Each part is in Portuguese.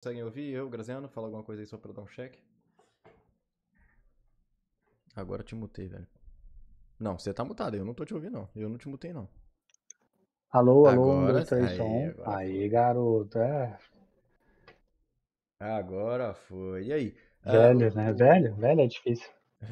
conseguem ouvir eu, Graziano? Fala alguma coisa aí só pra eu dar um check. Agora te mutei, velho. Não, você tá mutado, eu não tô te ouvindo, não. Eu não te mutei, não. Alô, alô, agora, um, dois, três, aí, um. Agora... Aí, garoto, é. Agora foi. E aí? Velho, ah, né? Velho, velho é difícil.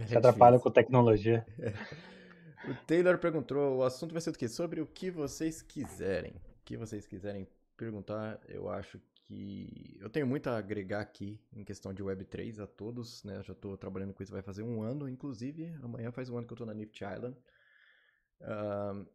Se é atrapalha difícil. com tecnologia. o Taylor perguntou, o assunto vai ser o quê? Sobre o que vocês quiserem. O que vocês quiserem perguntar, eu acho que eu tenho muito a agregar aqui em questão de Web3 a todos, né? Eu já estou trabalhando com isso vai fazer um ano, inclusive amanhã faz um ano que eu estou na Nifty Island. Uh,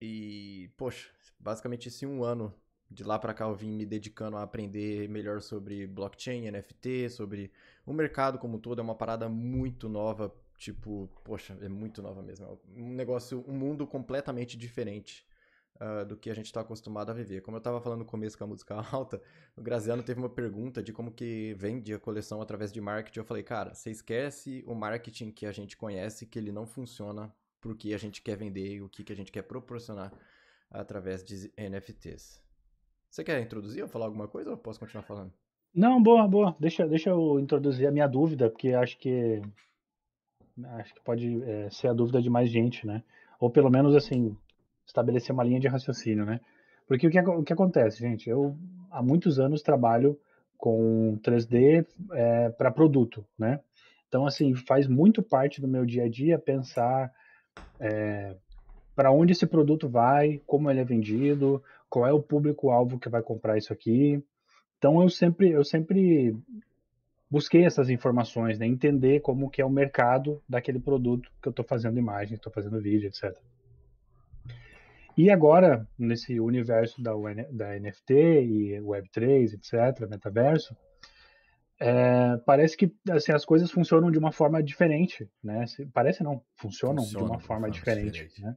e, poxa, basicamente esse um ano de lá para cá eu vim me dedicando a aprender melhor sobre blockchain, NFT, sobre o mercado como um todo, é uma parada muito nova, tipo, poxa, é muito nova mesmo, é um negócio, um mundo completamente diferente uh, do que a gente está acostumado a viver. Como eu estava falando no começo com a música alta, o Graziano teve uma pergunta de como que vende a coleção através de marketing. Eu falei, cara, você esquece o marketing que a gente conhece, que ele não funciona porque que a gente quer vender e o que, que a gente quer proporcionar através de NFTs. Você quer introduzir ou falar alguma coisa ou posso continuar falando? Não, boa, boa. Deixa, deixa eu introduzir a minha dúvida, porque acho que acho que pode é, ser a dúvida de mais gente, né? Ou pelo menos assim, estabelecer uma linha de raciocínio, né? Porque o que, o que acontece, gente? Eu há muitos anos trabalho com 3D é, para produto, né? Então, assim, faz muito parte do meu dia a dia pensar é, para onde esse produto vai, como ele é vendido, qual é o público-alvo que vai comprar isso aqui. Então, eu sempre, eu sempre busquei essas informações, né? entender como que é o mercado daquele produto que eu estou fazendo imagem, estou fazendo vídeo, etc. E agora, nesse universo da, UN, da NFT e Web3, etc., metaverso, é, parece que assim, as coisas funcionam de uma forma diferente, né? Parece não, funcionam Funciona, de uma forma diferente, diferente. Né?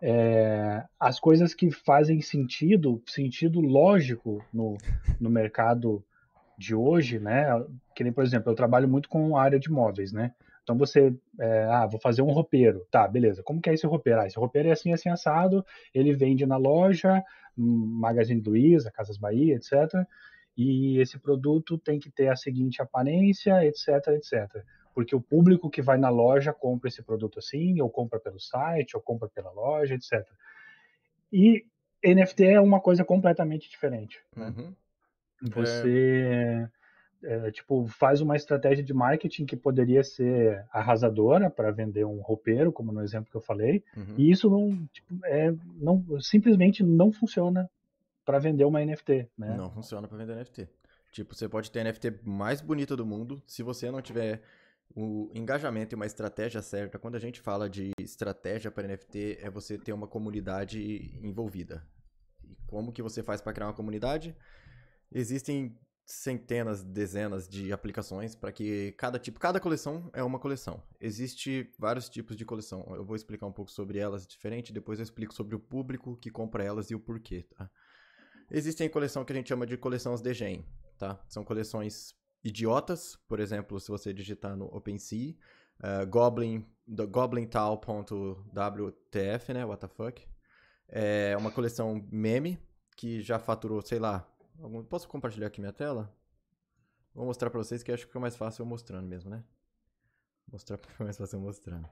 É, as coisas que fazem sentido, sentido lógico no, no mercado de hoje, né? Que nem, por exemplo, eu trabalho muito com a área de imóveis, né? Então você, é, ah, vou fazer um roupeiro. Tá, beleza. Como que é esse roupeiro? Ah, esse roupeiro é assim, assim, assado. Ele vende na loja, hum, Magazine Luiza, Casas Bahia, etc. E esse produto tem que ter a seguinte aparência, etc, etc. Porque o público que vai na loja compra esse produto assim, ou compra pelo site, ou compra pela loja, etc. E NFT é uma coisa completamente diferente. Né? Uhum. Você... É é, tipo, faz uma estratégia de marketing que poderia ser arrasadora para vender um roupeiro, como no exemplo que eu falei, uhum. e isso não, tipo, é, não, simplesmente não funciona para vender uma NFT, né? Não funciona para vender NFT. Tipo, você pode ter a NFT mais bonita do mundo, se você não tiver o engajamento e uma estratégia certa. Quando a gente fala de estratégia para NFT, é você ter uma comunidade envolvida. E como que você faz para criar uma comunidade? Existem centenas, dezenas de aplicações para que cada tipo, cada coleção é uma coleção. Existem vários tipos de coleção. Eu vou explicar um pouco sobre elas é diferente, depois eu explico sobre o público que compra elas e o porquê, tá? Existem coleção que a gente chama de coleções de gen, tá? São coleções idiotas, por exemplo, se você digitar no OpenSea, uh, goblin, goblintal.wtf, né, what the fuck? É uma coleção meme que já faturou, sei lá, Algum... Posso compartilhar aqui minha tela? Vou mostrar para vocês que acho que é mais fácil eu mostrando mesmo, né? mostrar porque é mais fácil eu mostrando.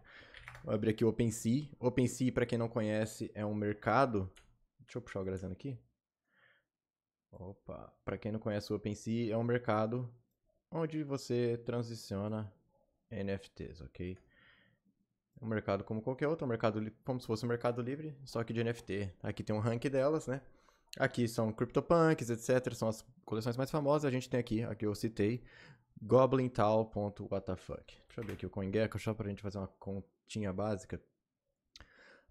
Vou abrir aqui o OpenSea. OpenSea, para quem não conhece, é um mercado. Deixa eu puxar o Graziano aqui. Opa, para quem não conhece o OpenSea, é um mercado onde você transiciona NFTs, ok? É um mercado como qualquer outro, um mercado como se fosse um mercado livre, só que de NFT. Aqui tem um rank delas, né? Aqui são CryptoPunks, etc. São as coleções mais famosas. A gente tem aqui, aqui eu citei, goblintal.wtf. Deixa eu ver aqui o CoinGecko só pra gente fazer uma continha básica.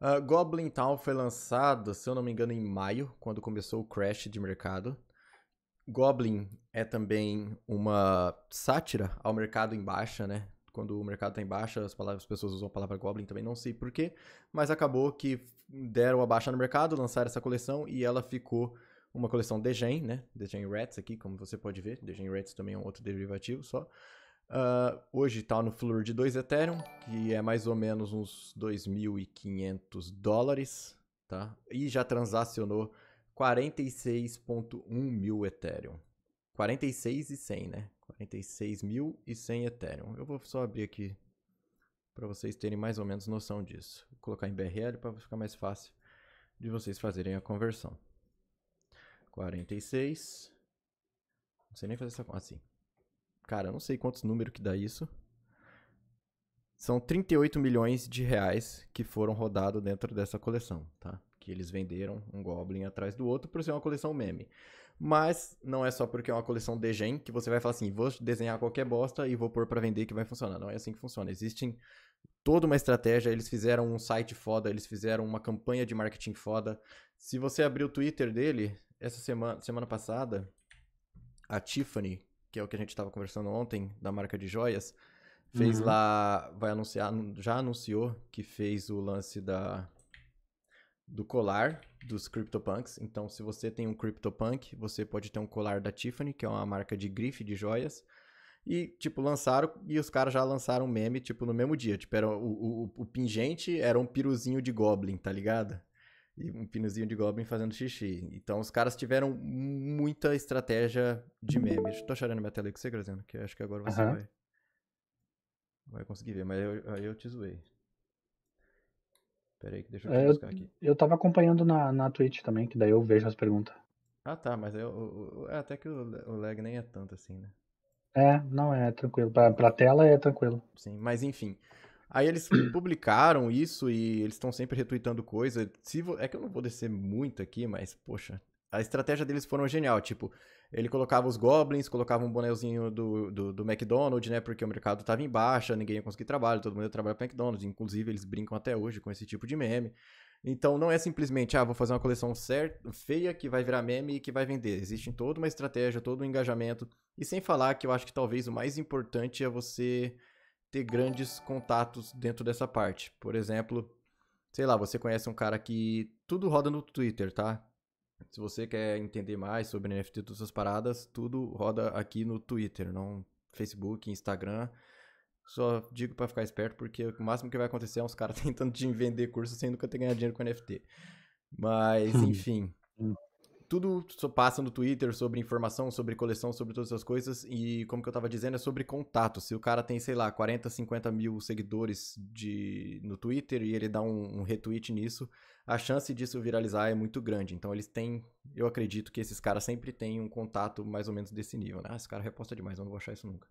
Uh, Goblin Tal foi lançado, se eu não me engano, em maio, quando começou o crash de mercado. Goblin é também uma sátira ao mercado em baixa, né? quando o mercado está em baixa, as, palavras, as pessoas usam a palavra Goblin também, não sei porquê, mas acabou que deram a baixa no mercado, lançaram essa coleção e ela ficou uma coleção Degen, né? Degen Rats aqui, como você pode ver. Degen Rats também é um outro derivativo só. Uh, hoje está no flor de 2 Ethereum, que é mais ou menos uns 2.500 dólares, tá? E já transacionou 46.1 mil Ethereum. 46 e 100, né? 46.100 Ethereum. Eu vou só abrir aqui para vocês terem mais ou menos noção disso. Vou colocar em BRL para ficar mais fácil de vocês fazerem a conversão. 46. Não sei nem fazer essa conta assim. Cara, eu não sei quantos números que dá isso. São 38 milhões de reais que foram rodados dentro dessa coleção, tá? Que eles venderam um Goblin atrás do outro por ser uma coleção meme. Mas não é só porque é uma coleção de gen que você vai falar assim, vou desenhar qualquer bosta e vou pôr para vender que vai funcionar. Não é assim que funciona. Existem toda uma estratégia, eles fizeram um site foda, eles fizeram uma campanha de marketing foda. Se você abrir o Twitter dele, essa semana, semana passada, a Tiffany, que é o que a gente estava conversando ontem, da marca de joias, fez uhum. lá, vai anunciar, já anunciou que fez o lance da do colar dos CryptoPunks. Então, se você tem um CryptoPunk, você pode ter um colar da Tiffany, que é uma marca de grife de joias. E, tipo, lançaram, e os caras já lançaram um meme, tipo, no mesmo dia. Tipo, era o, o, o pingente era um piruzinho de Goblin, tá ligado? E um piruzinho de Goblin fazendo xixi. Então, os caras tiveram muita estratégia de memes. Tô achando minha tela aqui, com você, Graziano, tá que acho que agora você uhum. vai, vai conseguir ver. Mas eu, aí eu te zoei. Peraí, deixa eu é, buscar aqui. Eu tava acompanhando na, na Twitch também, que daí eu vejo as perguntas. Ah tá, mas eu, eu é, até que o, o lag nem é tanto assim, né? É, não é, é tranquilo. Pra, pra tela é tranquilo. Sim, mas enfim. Aí eles publicaram isso e eles estão sempre retweetando coisa. Se vo... É que eu não vou descer muito aqui, mas, poxa, a estratégia deles foram genial. Tipo, ele colocava os goblins, colocava um bonezinho do, do, do McDonald's, né? Porque o mercado estava em baixa, ninguém ia conseguir trabalho, todo mundo ia trabalhar para McDonald's. Inclusive, eles brincam até hoje com esse tipo de meme. Então, não é simplesmente, ah, vou fazer uma coleção certa, feia que vai virar meme e que vai vender. Existe toda uma estratégia, todo um engajamento. E sem falar que eu acho que talvez o mais importante é você ter grandes contatos dentro dessa parte. Por exemplo, sei lá, você conhece um cara que tudo roda no Twitter, tá? Se você quer entender mais sobre NFT, todas essas paradas, tudo roda aqui no Twitter, não Facebook, Instagram. Só digo para ficar esperto, porque o máximo que vai acontecer é uns caras tentando te vender curso sem nunca ter ganhado dinheiro com NFT. Mas, enfim tudo só passa no Twitter sobre informação, sobre coleção, sobre todas essas coisas. E como que eu tava dizendo, é sobre contato. Se o cara tem, sei lá, 40, 50 mil seguidores de, no Twitter e ele dá um, um retweet nisso, a chance disso viralizar é muito grande. Então eles têm. Eu acredito que esses caras sempre têm um contato mais ou menos desse nível, né? Ah, esse cara reposta demais, eu não vou achar isso nunca.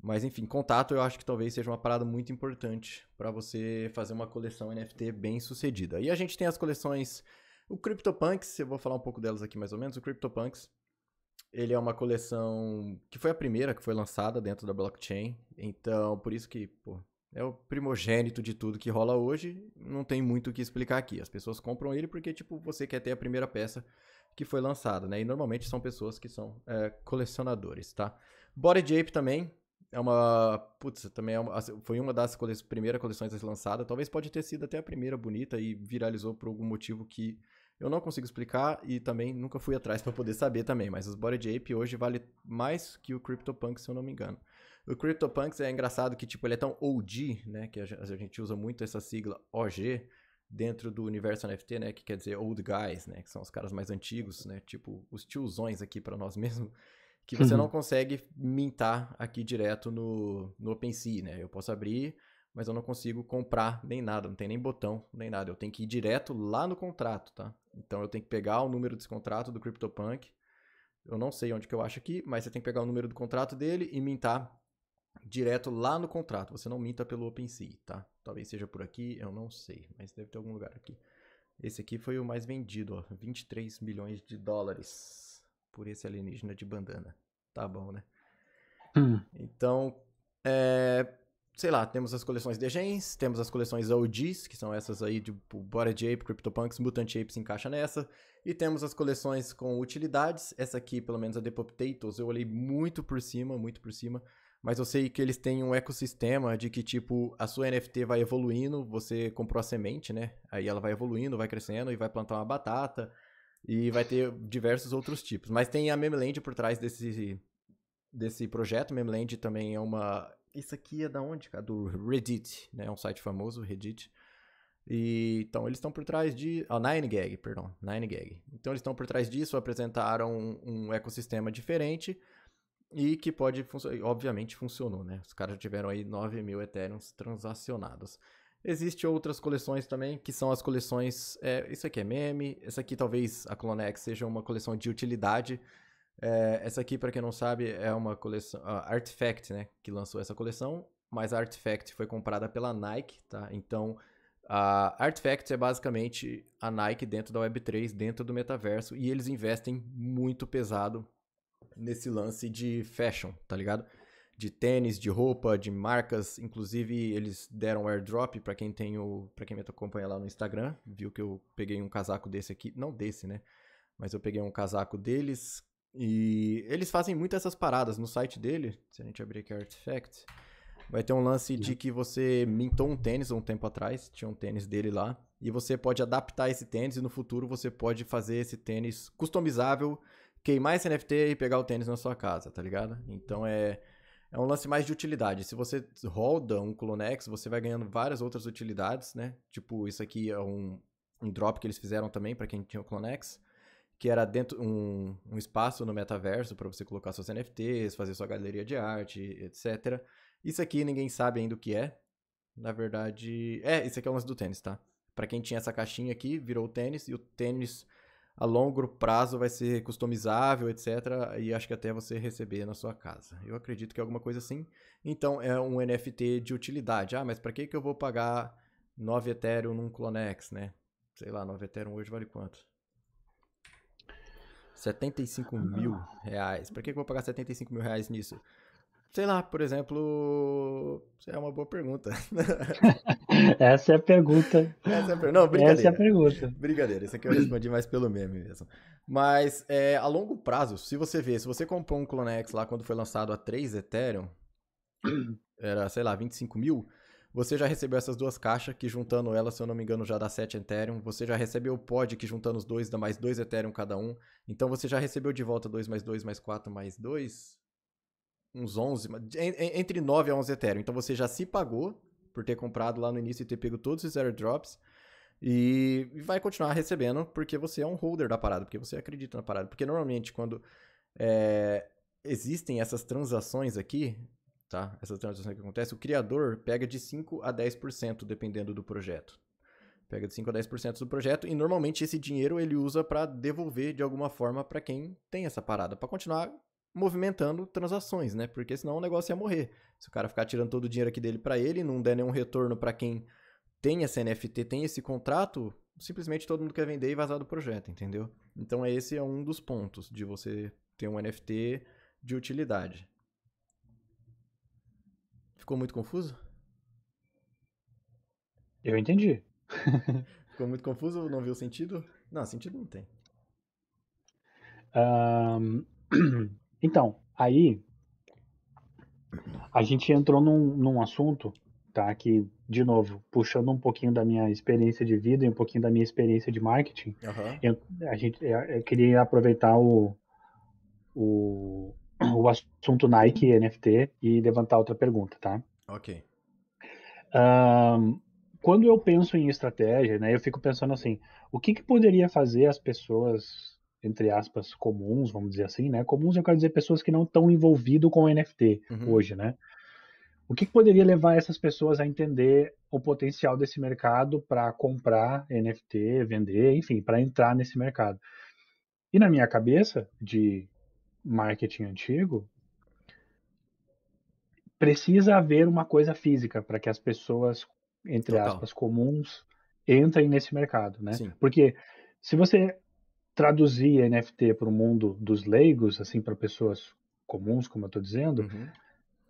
Mas enfim, contato eu acho que talvez seja uma parada muito importante para você fazer uma coleção NFT bem sucedida. E a gente tem as coleções o CryptoPunks, eu vou falar um pouco delas aqui mais ou menos. O CryptoPunks, ele é uma coleção que foi a primeira que foi lançada dentro da blockchain. Então, por isso que, pô, é o primogênito de tudo que rola hoje. Não tem muito o que explicar aqui. As pessoas compram ele porque, tipo, você quer ter a primeira peça que foi lançada, né? E normalmente são pessoas que são é, colecionadores, tá? Body Ape também é uma... Putz, também é uma, assim, foi uma das cole... primeiras coleções lançadas. Talvez pode ter sido até a primeira bonita e viralizou por algum motivo que eu não consigo explicar e também nunca fui atrás para poder saber também, mas os Bored Ape hoje vale mais que o CryptoPunks, se eu não me engano. O CryptoPunks é engraçado que tipo ele é tão OG, né, que a gente usa muito essa sigla OG dentro do universo NFT, né, que quer dizer old guys, né, que são os caras mais antigos, né, tipo os tiozões aqui para nós mesmos que você uhum. não consegue mintar aqui direto no, no OpenSea, né? Eu posso abrir, mas eu não consigo comprar nem nada, não tem nem botão, nem nada. Eu tenho que ir direto lá no contrato, tá? Então eu tenho que pegar o número desse contrato do CryptoPunk. Eu não sei onde que eu acho aqui, mas você tem que pegar o número do contrato dele e mintar direto lá no contrato. Você não minta pelo OpenSea, tá? Talvez seja por aqui, eu não sei, mas deve ter algum lugar aqui. Esse aqui foi o mais vendido, ó, 23 milhões de dólares por esse alienígena de bandana. Tá bom, né? Hum. Então, é, sei lá, temos as coleções de gens, temos as coleções OGs, que são essas aí de tipo, Bored Ape, CryptoPunks, Mutant Ape se encaixa nessa, e temos as coleções com utilidades, essa aqui, pelo menos a de Poptators, eu olhei muito por cima, muito por cima, mas eu sei que eles têm um ecossistema de que, tipo, a sua NFT vai evoluindo, você comprou a semente, né? Aí ela vai evoluindo, vai crescendo e vai plantar uma batata, e vai ter diversos outros tipos. Mas tem a Memeland por trás desse, desse projeto, Memeland também é uma isso aqui é da onde, cara? Do Reddit, né? É um site famoso, Reddit. E, então eles estão por trás de. Ah, oh, NineGag, perdão. NineGag. Então eles estão por trás disso, apresentaram um, um ecossistema diferente e que pode funcionar. Obviamente funcionou, né? Os caras tiveram aí 9 mil Ethereum transacionados. Existem outras coleções também, que são as coleções. É, isso aqui é meme, essa aqui talvez a Clonex seja uma coleção de utilidade. É, essa aqui, para quem não sabe, é uma coleção. A Artifact, né? Que lançou essa coleção. Mas a Artifact foi comprada pela Nike, tá? Então, a Artifact é basicamente a Nike dentro da Web3, dentro do metaverso. E eles investem muito pesado nesse lance de fashion, tá ligado? De tênis, de roupa, de marcas. Inclusive, eles deram airdrop para quem tem o. para quem me acompanha lá no Instagram, viu que eu peguei um casaco desse aqui. Não desse, né? Mas eu peguei um casaco deles e eles fazem muito essas paradas no site dele. Se a gente abrir aqui Artifact, vai ter um lance de uhum. que você mintou um tênis um tempo atrás, tinha um tênis dele lá, e você pode adaptar esse tênis e no futuro você pode fazer esse tênis customizável, queimar esse NFT e pegar o tênis na sua casa, tá ligado? Então é é um lance mais de utilidade. Se você roda um Clonex, você vai ganhando várias outras utilidades, né? Tipo, isso aqui é um, um drop que eles fizeram também para quem tinha o Clonex que era dentro um, um espaço no metaverso para você colocar seus NFTs, fazer sua galeria de arte, etc. Isso aqui ninguém sabe ainda o que é. Na verdade, é, isso aqui é o lance do tênis, tá? Para quem tinha essa caixinha aqui, virou o tênis e o tênis a longo prazo vai ser customizável, etc. E acho que até você receber na sua casa. Eu acredito que é alguma coisa assim. Então é um NFT de utilidade. Ah, mas para que, que eu vou pagar 9 Ethereum num Clonex, né? Sei lá, 9 Ethereum hoje vale quanto? 75 mil reais. Pra que, que eu vou pagar 75 mil reais nisso? Sei lá, por exemplo, é uma boa pergunta. Essa é a pergunta. Essa é a per... Não, brincadeira. Essa é a pergunta. Brincadeira, isso aqui eu respondi mais pelo meme mesmo. Mas é, a longo prazo, se você vê, se você comprou um Clonex lá quando foi lançado a 3 Ethereum, era, sei lá, 25 mil, você já recebeu essas duas caixas, que juntando elas, se eu não me engano, já dá 7 Ethereum. Você já recebeu o pod, que juntando os dois dá mais 2 Ethereum cada um. Então você já recebeu de volta 2 mais 2 mais 4 mais 2, uns 11, entre 9 a 11 Ethereum. Então você já se pagou por ter comprado lá no início e ter pego todos os airdrops. E vai continuar recebendo, porque você é um holder da parada, porque você acredita na parada. Porque normalmente quando é, existem essas transações aqui, tá? Essas transações que acontecem, o criador pega de 5 a 10% dependendo do projeto. Pega de 5 a 10% do projeto e normalmente esse dinheiro ele usa para devolver de alguma forma para quem tem essa parada, para continuar movimentando transações, né? Porque senão o negócio ia morrer. Se o cara ficar tirando todo o dinheiro aqui dele para ele, não der nenhum retorno para quem tem essa NFT, tem esse contrato, simplesmente todo mundo quer vender e vazar do projeto, entendeu? Então esse é um dos pontos de você ter um NFT de utilidade. Ficou muito confuso? Eu entendi. Ficou muito confuso? Não viu sentido? Não, sentido não tem. Um, então, aí a gente entrou num, num assunto, tá? Que, de novo, puxando um pouquinho da minha experiência de vida e um pouquinho da minha experiência de marketing, uhum. eu, a gente, eu, eu queria aproveitar o, o, o assunto Nike e NFT e levantar outra pergunta, tá? Ok. Um, quando eu penso em estratégia, né, eu fico pensando assim, o que, que poderia fazer as pessoas, entre aspas, comuns, vamos dizer assim, né? Comuns eu quero dizer pessoas que não estão envolvidas com NFT uhum. hoje, né? O que, que poderia levar essas pessoas a entender o potencial desse mercado para comprar NFT, vender, enfim, para entrar nesse mercado? E na minha cabeça, de marketing antigo, precisa haver uma coisa física para que as pessoas, entre Total. aspas, comuns, entrem nesse mercado, né? Sim. Porque se você traduzir NFT para o mundo dos leigos, assim, para pessoas comuns, como eu estou dizendo, uhum.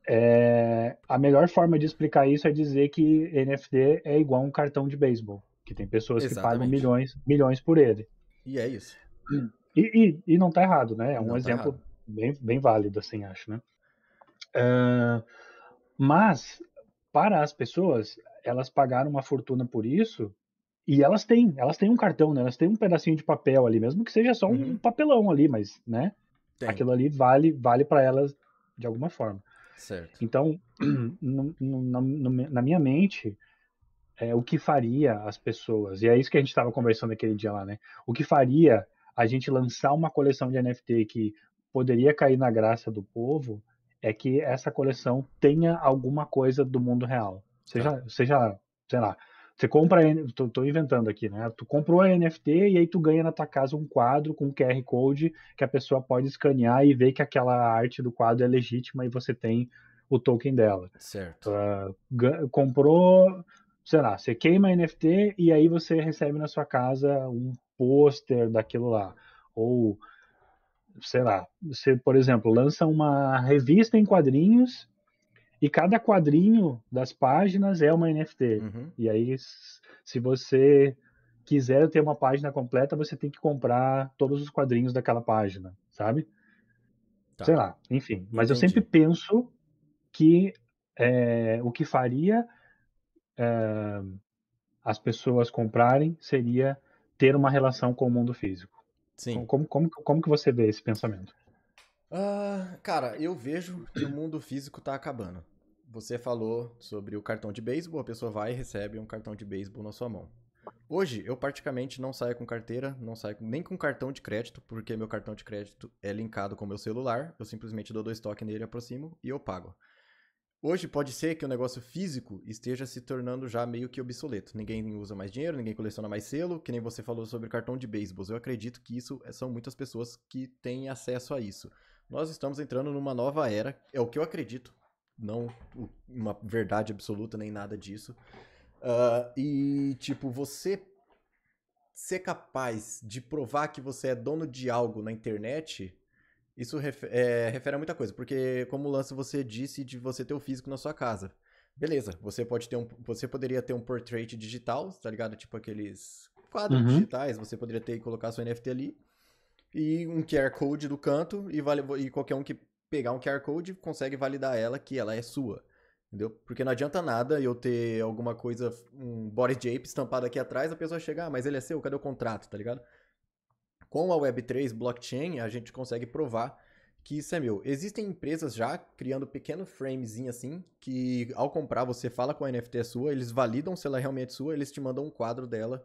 é, a melhor forma de explicar isso é dizer que NFT é igual um cartão de beisebol, que tem pessoas Exatamente. que pagam milhões, milhões por ele. E é isso. Hum. E, e, e não está errado, né? É um não tá exemplo tá bem, bem válido, assim, acho, né? Uh, mas, para as pessoas, elas pagaram uma fortuna por isso e elas têm, elas têm um cartão, né? Elas têm um pedacinho de papel ali, mesmo que seja só uhum. um papelão ali, mas, né? Tem. Aquilo ali vale, vale para elas de alguma forma. Certo. Então, na minha mente, é, o que faria as pessoas, e é isso que a gente estava conversando aquele dia lá, né? O que faria a gente lançar uma coleção de NFT que poderia cair na graça do povo é que essa coleção tenha alguma coisa do mundo real. Seja, seja tá. sei lá, você compra, tô, tô, inventando aqui, né? Tu comprou a NFT e aí tu ganha na tua casa um quadro com QR Code que a pessoa pode escanear e ver que aquela arte do quadro é legítima e você tem o token dela. Certo. Uh, comprou, sei lá, você queima a NFT e aí você recebe na sua casa um pôster daquilo lá. Ou, sei lá, você, por exemplo, lança uma revista em quadrinhos e cada quadrinho das páginas é uma NFT. Uhum. E aí, se você quiser ter uma página completa, você tem que comprar todos os quadrinhos daquela página, sabe? Tá. Sei lá, enfim. Mas Entendi. eu sempre penso que é, o que faria é, as pessoas comprarem seria ter uma relação com o mundo físico. Sim. Como, como, como que você vê esse pensamento? Uh, cara, eu vejo que o mundo físico tá acabando. Você falou sobre o cartão de beisebol, a pessoa vai e recebe um cartão de beisebol na sua mão. Hoje, eu praticamente não saio com carteira, não saio nem com cartão de crédito, porque meu cartão de crédito é linkado com meu celular. Eu simplesmente dou dois toques nele, aproximo e eu pago. Hoje pode ser que o negócio físico esteja se tornando já meio que obsoleto. Ninguém usa mais dinheiro, ninguém coleciona mais selo, que nem você falou sobre cartão de beisebol. Eu acredito que isso eh, são muitas pessoas que têm acesso a isso. Nós estamos entrando numa nova era, é o que eu acredito, não uma verdade absoluta nem nada disso. Uh, e, tipo, você ser capaz de provar que você é dono de algo na internet isso refere, é, refere a muita coisa, porque como o lance você disse de você ter o físico na sua casa. Beleza, você pode ter um. Você poderia ter um portrait digital, tá ligado? Tipo aqueles quadros uhum. digitais, você poderia ter e colocar seu NFT ali. E um QR Code do canto, e, vale, e qualquer um que pegar um QR Code consegue validar ela que ela é sua. Entendeu? Porque não adianta nada eu ter alguma coisa, um body de ape estampado aqui atrás, a pessoa chegar, ah, mas ele é seu, cadê o contrato, tá ligado? com a Web3 blockchain, a gente consegue provar que isso é meu. Existem empresas já criando pequeno framezinho assim, que ao comprar você fala com a NFT é sua, eles validam se ela é realmente sua, eles te mandam um quadro dela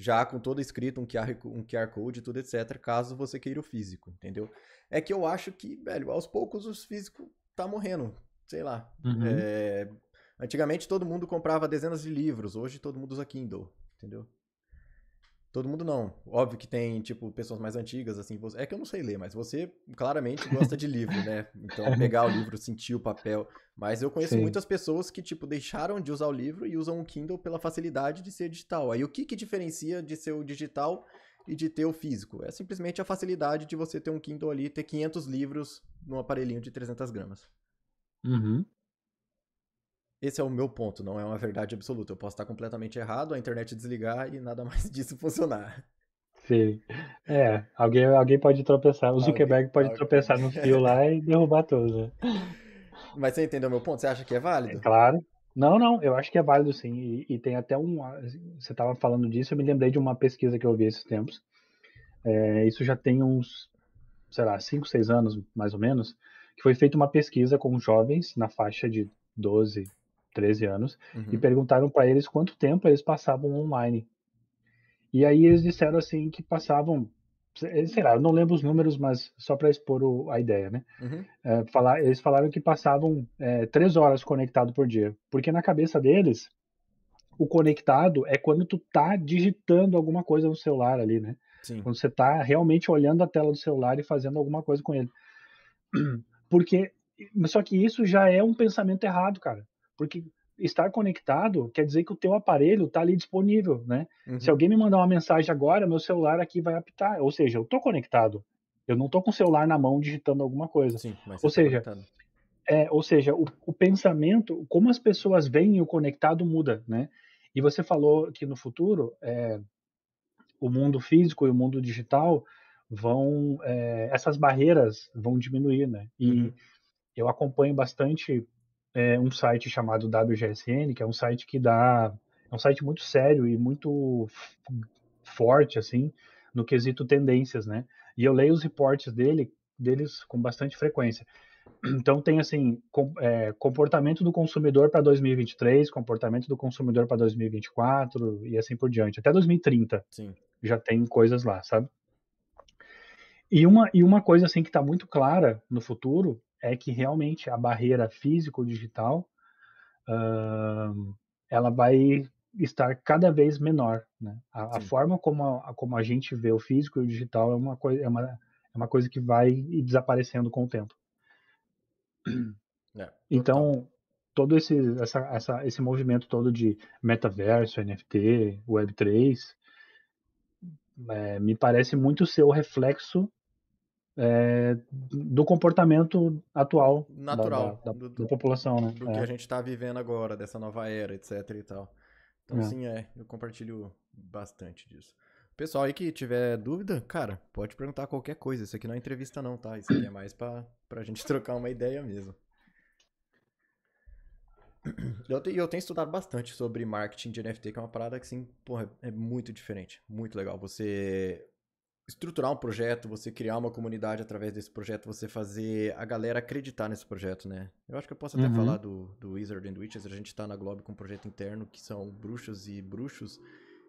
já com todo escrito, um QR, um QR Code, tudo etc, caso você queira o físico, entendeu? É que eu acho que, velho, aos poucos os físico tá morrendo, sei lá. Uhum. É... Antigamente todo mundo comprava dezenas de livros, hoje todo mundo usa Kindle, entendeu? Todo mundo não. Óbvio que tem, tipo, pessoas mais antigas, assim. Você... É que eu não sei ler, mas você claramente gosta de livro, né? Então, pegar o livro, sentir o papel. Mas eu conheço Sim. muitas pessoas que, tipo, deixaram de usar o livro e usam o Kindle pela facilidade de ser digital. Aí, o que que diferencia de ser o digital e de ter o físico? É simplesmente a facilidade de você ter um Kindle ali, ter 500 livros num aparelhinho de 300 gramas. Uhum. Esse é o meu ponto, não é uma verdade absoluta. Eu posso estar completamente errado, a internet desligar e nada mais disso funcionar. Sim. É, alguém, alguém pode tropeçar. O Zuckerberg alguém, pode alguém. tropeçar no fio lá e derrubar tudo. Né? Mas você entendeu meu ponto? Você acha que é válido? É, claro. Não, não, eu acho que é válido sim. E, e tem até um. Assim, você estava falando disso, eu me lembrei de uma pesquisa que eu vi esses tempos. É, isso já tem uns, sei lá, 5, 6 anos mais ou menos, que foi feita uma pesquisa com jovens na faixa de 12 13 anos, uhum. e perguntaram para eles quanto tempo eles passavam online. E aí eles disseram assim que passavam, eh, sei lá, eu não lembro os números, mas só para expor o, a ideia, né? Uhum. É, eh, falar, eles falaram que passavam é, três horas conectado por dia, porque na cabeça deles o conectado é quando tu tá digitando alguma coisa no celular ali, né? Sim. Quando você tá realmente olhando a tela do celular e fazendo alguma coisa com ele. Porque só que isso já é um pensamento errado, cara. Porque estar conectado quer dizer que o teu aparelho está ali disponível, né? Uhum. Se alguém me mandar uma mensagem agora, meu celular aqui vai apitar. Ou seja, eu estou conectado. Eu não estou com o celular na mão digitando alguma coisa. Sim, mas ou, tá seja, é, ou seja, o, o, pensamento, como as pessoas veem o conectado muda, né? E você falou que no futuro é, o mundo físico e o mundo digital vão é, essas barreiras vão diminuir, né? E uhum. eu acompanho bastante é, um site chamado WGSN, que é um site que dá. É um site muito sério e muito forte, assim, no quesito tendências, né? E eu leio os reportes dele, deles com bastante frequência. Então tem assim com, é, comportamento do consumidor para 2023, comportamento do consumidor para 2024 e assim por diante, até 2030. Sim. Já tem coisas lá, sabe? E uma, e uma coisa assim que está muito clara no futuro é que realmente a barreira físico-digital uh, ah, ela vai estar cada vez menor. Né? A, a forma como a, como a gente vê o físico e o digital é uma, coisa, é, uma, é uma coisa que vai desaparecendo com o tempo. É, então, todo esse, essa, essa, esse movimento todo de metaverso, NFT, Web3, é, me parece muito ser o reflexo é, do comportamento atual natural da, da, da, do, da população, né? Do é. que a gente está vivendo agora, dessa nova era, etc e tal. Então, é. sim, é, eu compartilho bastante disso. Pessoal aí que tiver dúvida, cara, pode perguntar qualquer coisa. Isso aqui não é entrevista, não, tá? Isso aqui é mais para a gente trocar uma ideia mesmo. Eu, eu tenho estudado bastante sobre marketing de NFT, que é uma parada que, assim, porra, é muito diferente. Muito legal. Você estruturar um projeto, você criar uma comunidade através desse projeto, você fazer a galera acreditar nesse projeto, né? Eu acho que eu posso até uhum. falar do, do Wizard and Witches, a gente tá na Globo com um projeto interno que são bruxos e bruxos,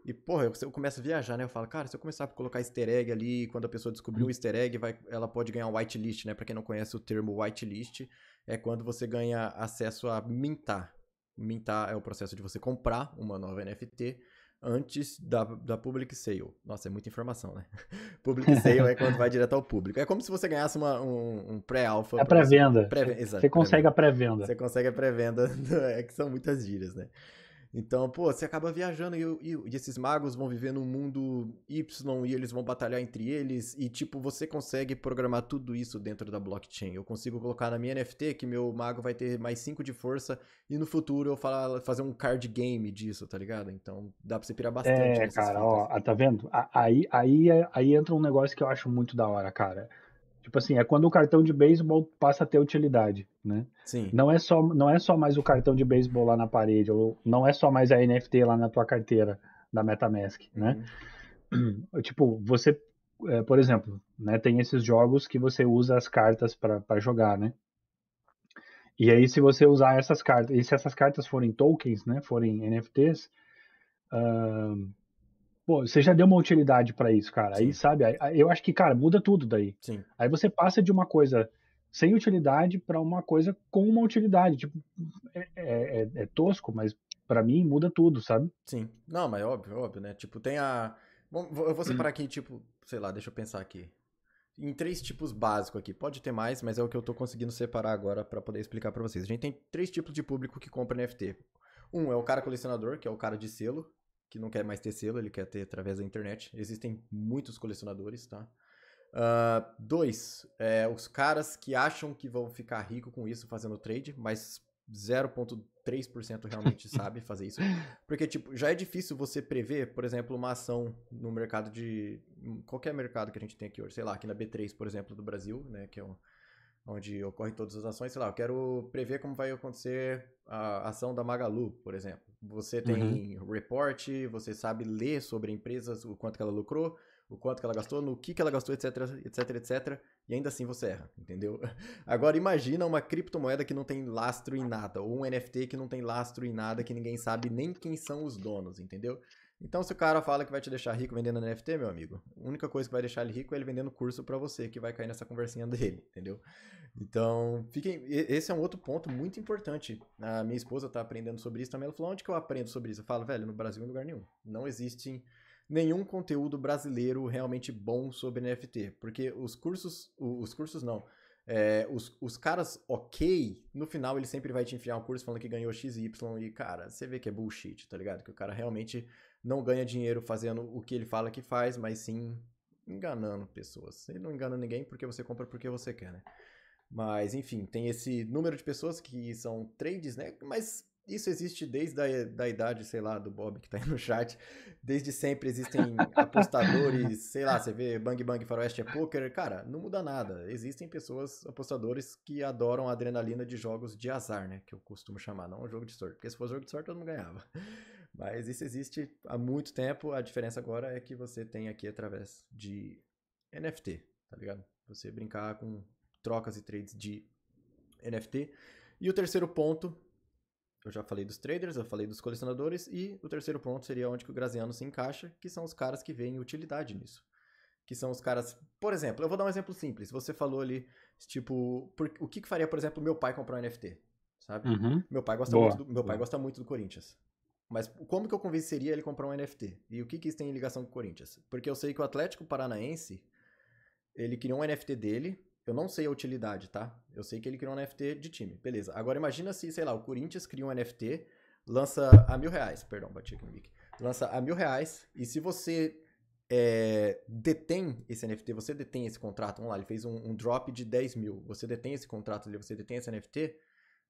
e, porra, eu, eu começo a viajar, né? Eu falo, cara, se eu começar a colocar easter egg ali, quando a pessoa descobrir um uhum. easter egg, vai, ela pode ganhar um whitelist, né? Pra quem não conhece o termo whitelist, é quando você ganha acesso a mintar. Mintar é o processo de você comprar uma nova NFT antes da, da public sale. Nossa, é muita informação, né? public sale é quando vai direto ao público. É como se você ganhasse uma, um, um pré-alfa. É pré-venda. Pré, você consegue pré a pré-venda. Você consegue a pré-venda. É que são muitas gírias, né? Então, pô, você acaba viajando e, e, e, esses magos vão viver num mundo Y e eles vão batalhar entre eles. E, tipo, você consegue programar tudo isso dentro da blockchain. Eu consigo colocar na minha NFT que meu mago vai ter mais 5 de força e no futuro eu falar, fazer um card game disso, tá ligado? Então dá pra você pirar é, bastante. É, cara, fitas. ó, ah, tá vendo? Aí, aí, é, aí entra um negócio que eu acho muito da hora, cara. Tipo assim, é quando o cartão de beisebol passa a ter utilidade, né? Sim. Não é só, não é só mais o cartão de beisebol lá na parede, ou não é só mais a NFT lá na tua carteira da MetaMask, né? uhum. né? Tipo, você, é, por exemplo, né, tem esses jogos que você usa as cartas para jogar, né? E aí, se você usar essas cartas, e se essas cartas forem tokens, né, forem NFTs, uh, Pô, você já deu uma utilidade para isso, cara. Sim. Aí, sabe, aí, eu acho que, cara, muda tudo daí. Sim. Aí você passa de uma coisa sem utilidade para uma coisa com uma utilidade. Tipo, é, é, é, é tosco, mas para mim muda tudo, sabe? Sim. Não, mas é óbvio, é óbvio, né? Tipo, tem a. Bom, eu vou hum. separar aqui, tipo, sei lá, deixa eu pensar aqui. Em três tipos básicos aqui. Pode ter mais, mas é o que eu tô conseguindo separar agora para poder explicar para vocês. A gente tem três tipos de público que compra NFT. Um é o cara colecionador, que é o cara de selo, que não quer mais ter selo, ele quer ter através da internet. Existem muitos colecionadores, tá? Uh, dois, é, os caras que acham que vão ficar rico com isso fazendo trade, mas 0,3% realmente sabe fazer isso. Porque, tipo, já é difícil você prever, por exemplo, uma ação no mercado de. Hum, qualquer mercado que a gente tem aqui hoje, sei lá, aqui na B3, por exemplo, do Brasil, né? Que é um, onde ocorrem todas as ações, sei lá, eu quero prever como vai acontecer a ação da Magalu, por exemplo. Você tem uhum. report, você sabe ler sobre empresas, o quanto que ela lucrou, o quanto que ela gastou, no que que ela gastou, etc, etc, etc. E ainda assim você erra, entendeu? Agora imagina uma criptomoeda que não tem lastro em nada, ou um NFT que não tem lastro em nada, que ninguém sabe nem quem são os donos, entendeu? Então, se o cara fala que vai te deixar rico vendendo NFT, meu amigo, a única coisa que vai deixar ele rico é ele vendendo curso para você, que vai cair nessa conversinha dele, entendeu? Então, fiquem. Esse é um outro ponto muito importante. A minha esposa tá aprendendo sobre isso também. Ela falou: onde que eu aprendo sobre isso? Eu falo, velho, no Brasil em lugar nenhum. Não existe nenhum conteúdo brasileiro realmente bom sobre NFT. Porque os cursos. Os cursos não. É, os, os caras ok, no final ele sempre vai te enfiar um curso falando que ganhou XY e, cara, você vê que é bullshit, tá ligado? Que o cara realmente não ganha dinheiro fazendo o que ele fala que faz, mas sim enganando pessoas. Ele não engana ninguém porque você compra porque você quer, né? Mas, enfim, tem esse número de pessoas que são trades, né? Mas isso existe desde a da idade, sei lá, do Bob que tá aí no chat. Desde sempre existem apostadores, sei lá, você vê Bang Bang Faroeste é poker. Cara, não muda nada. Existem pessoas, apostadores, que adoram a adrenalina de jogos de azar, né? Que eu costumo chamar, não um jogo de sorte. Porque se fosse jogo de sorte, eu não ganhava. Mas isso existe há muito tempo. A diferença agora é que você tem aqui através de NFT, tá ligado? Você brincar com trocas e trades de NFT. E o terceiro ponto, eu já falei dos traders, eu falei dos colecionadores, e o terceiro ponto seria onde que o Graziano se encaixa, que são os caras que veem utilidade nisso. Que são os caras, por exemplo, eu vou dar um exemplo simples. Você falou ali, tipo, por, o que, que faria, por exemplo, meu pai comprar um NFT? Sabe? Uhum. Meu pai gosta Boa. muito do, meu pai gosta muito do Corinthians. Mas como que eu convenceria ele a comprar um NFT? E o que, que isso tem em ligação com o Corinthians? Porque eu sei que o Atlético Paranaense, ele criou um NFT dele, eu não sei a utilidade, tá? Eu sei que ele criou um NFT de time, beleza. Agora imagina se, sei lá, o Corinthians cria um NFT, lança a mil reais, perdão, bati aqui no mic. Lança a mil reais, e se você é, detém esse NFT, você detém esse contrato, vamos lá, ele fez um, um drop de 10 mil, você detém esse contrato ali, você detém esse NFT,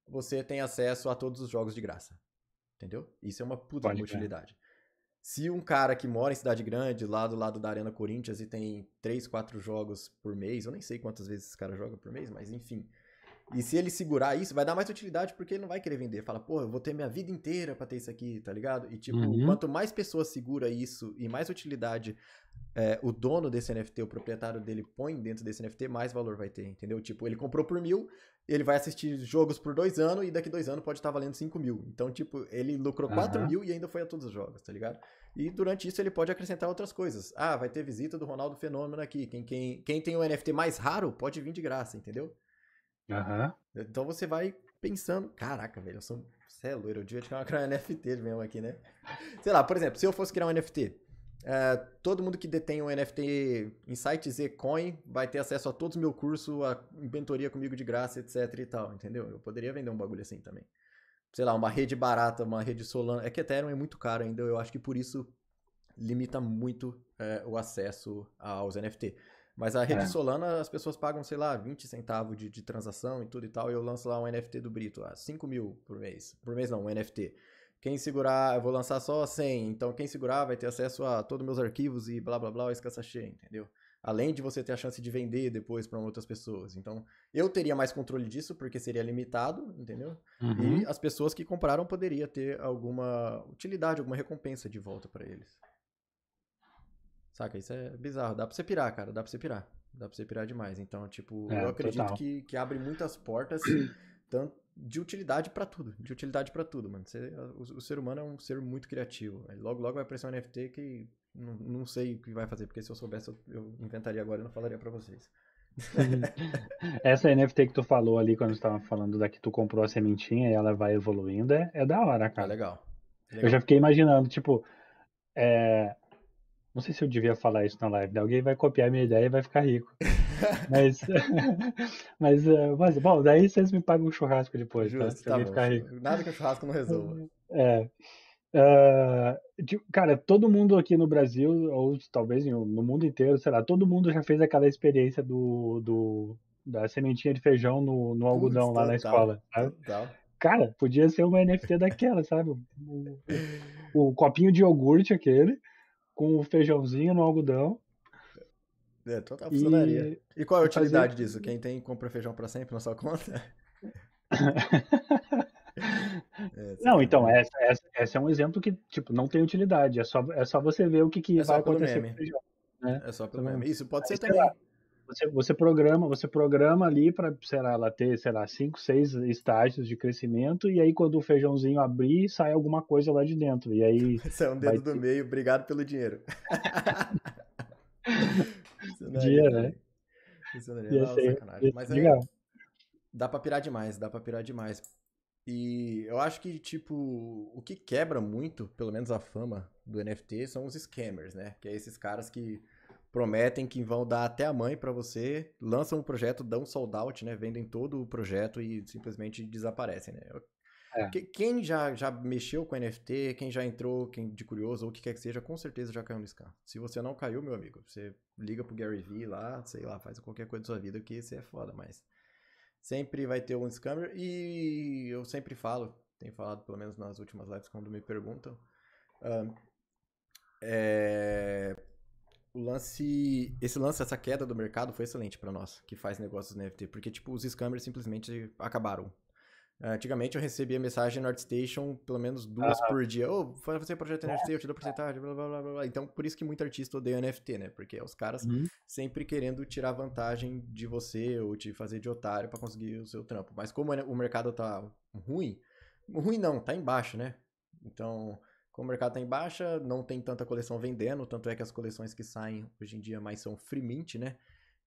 você tem acesso a todos os jogos de graça. Entendeu? Isso é uma puta Pode utilidade. Se um cara que mora em cidade grande, lá do lado da Arena Corinthians, e tem 3, 4 jogos por mês, eu nem sei quantas vezes esse cara joga por mês, mas enfim. E se ele segurar isso, vai dar mais utilidade porque ele não vai querer vender. Fala, pô, eu vou ter minha vida inteira pra ter isso aqui, tá ligado? E tipo, uhum. quanto mais pessoas segura isso e mais utilidade é, o dono desse NFT, o proprietário dele põe dentro desse NFT, mais valor vai ter, entendeu? Tipo, ele comprou por mil, ele vai assistir jogos por dois anos e daqui dois anos pode estar valendo 5 mil. Então, tipo, ele lucrou uhum. 4 mil e ainda foi a todos os jogos, tá ligado? E durante isso ele pode acrescentar outras coisas. Ah, vai ter visita do Ronaldo Fenômeno aqui. Quem, quem, quem tem o um NFT mais raro pode vir de graça, entendeu? Uhum. Então você vai pensando, caraca, velho, eu sou. Você é loiro, eu devia criar uma NFT mesmo aqui, né? Sei lá, por exemplo, se eu fosse criar um NFT, é, todo mundo que detém um NFT em e coin vai ter acesso a todos os meus cursos, a mentoria comigo de graça, etc e tal, entendeu? Eu poderia vender um bagulho assim também. Sei lá, uma rede barata, uma rede Solana. É que Ethereum é muito caro ainda, eu acho que por isso limita muito é, o acesso aos NFT. Mas a rede é. Solana, as pessoas pagam, sei lá, 20 centavos de, de transação e tudo e tal, e eu lanço lá um NFT do Brito, 5 ah, mil por mês. Por mês não, um NFT. Quem segurar, eu vou lançar só 100, então quem segurar vai ter acesso a todos meus arquivos e blá blá blá, escassa cheia, entendeu? Além de você ter a chance de vender depois para outras pessoas. Então, eu teria mais controle disso porque seria limitado, entendeu? Uhum. E as pessoas que compraram poderia ter alguma utilidade, alguma recompensa de volta para eles. Saca? Isso é bizarro. Dá pra você pirar, cara. Dá pra você pirar. Dá pra você pirar demais. Então, tipo, é, eu acredito que, que abre muitas portas, tanto de utilidade para tudo, de utilidade para tudo, mano. Você, o, o, ser humano é um ser muito criativo. Ele logo, logo vai aparecer um NFT que não, não, sei o que vai fazer, porque se eu soubesse, eu, inventaria agora e não falaria para vocês. Essa NFT que tu falou ali quando estava falando da que tu comprou a sementinha e ela vai evoluindo, é, é da hora, é cara. É legal. legal. Eu já fiquei imaginando, tipo, é... não sei se eu devia falar isso na live, né? alguém vai copiar minha ideia e vai ficar rico. Mas, mas, eh, mas, bom, daí vocês me pagam um churrasco depois, tá? Justo, tá? ficar rico. Nada que o churrasco não resolva. É. Uh, tipo, cara, todo mundo aqui no Brasil, ou talvez no mundo inteiro, sei lá, todo mundo já fez aquela experiência do, do da sementinha de feijão no, no algodão Puts, lá na escola. Tá? Cara, podia ser uma NFT daquela, sabe? O, o, copinho de iogurte aquele, com o feijãozinho no algodão, é, total funcionaria. E, e qual é a utilidade fazer... disso? Quem tem compra feijão para sempre na sua conta? é, não, é então, essa, essa, essa, é um exemplo que, tipo, não tem utilidade. É só, é só você ver o que, que é vai acontecer meme. com o feijão. Né? É só pelo então, meme. Isso pode aí, ser também. Lá, você, você programa, você programa ali para, será lá, ela ter, sei lá, cinco, seis estágios de crescimento, e aí quando o feijãozinho abrir, sai alguma coisa lá de dentro. E aí. Isso é um dedo do ter... meio, obrigado pelo dinheiro. Funcionaria. Dia, né? Funcionaria. não, sacanagem. Mas é aí, dá pra pirar demais, dá pra pirar demais. E eu acho que, tipo, o que quebra muito, pelo menos a fama do NFT, são os scammers, né? Que é esses caras que prometem que vão dar até a mãe para você, lançam o um projeto, dão sold out, né? Vendem todo o projeto e simplesmente desaparecem, né? É. Quem já, já mexeu com NFT, quem já entrou, quem de curioso ou o que quer que seja, com certeza já caiu no scam. Se você não caiu, meu amigo, você liga pro Gary Vee lá, sei lá, faz qualquer coisa da sua vida que você é foda, mas sempre vai ter um scammer e eu sempre falo, tenho falado pelo menos nas últimas lives quando me perguntam, é, o lance, esse lance, essa queda do mercado foi excelente para nós que faz negócios no NFT, porque tipo os scammers simplesmente acabaram, Antigamente eu recebia mensagem no ArtStation pelo menos duas uhum. por dia. Ô, oh, faz você projeto NFT, eu te dou porcentagem, blá, blá, blá, blá. Então, por isso que muito artista odeia NFT, né? Porque é os caras uhum. sempre querendo tirar vantagem de você ou te fazer de otário para conseguir o seu trampo. Mas como o mercado tá ruim, ruim não, tá embaixo, né? Então, como o mercado tá em baixa, não tem tanta coleção vendendo, tanto é que as coleções que saem hoje em dia mais são free mint, né?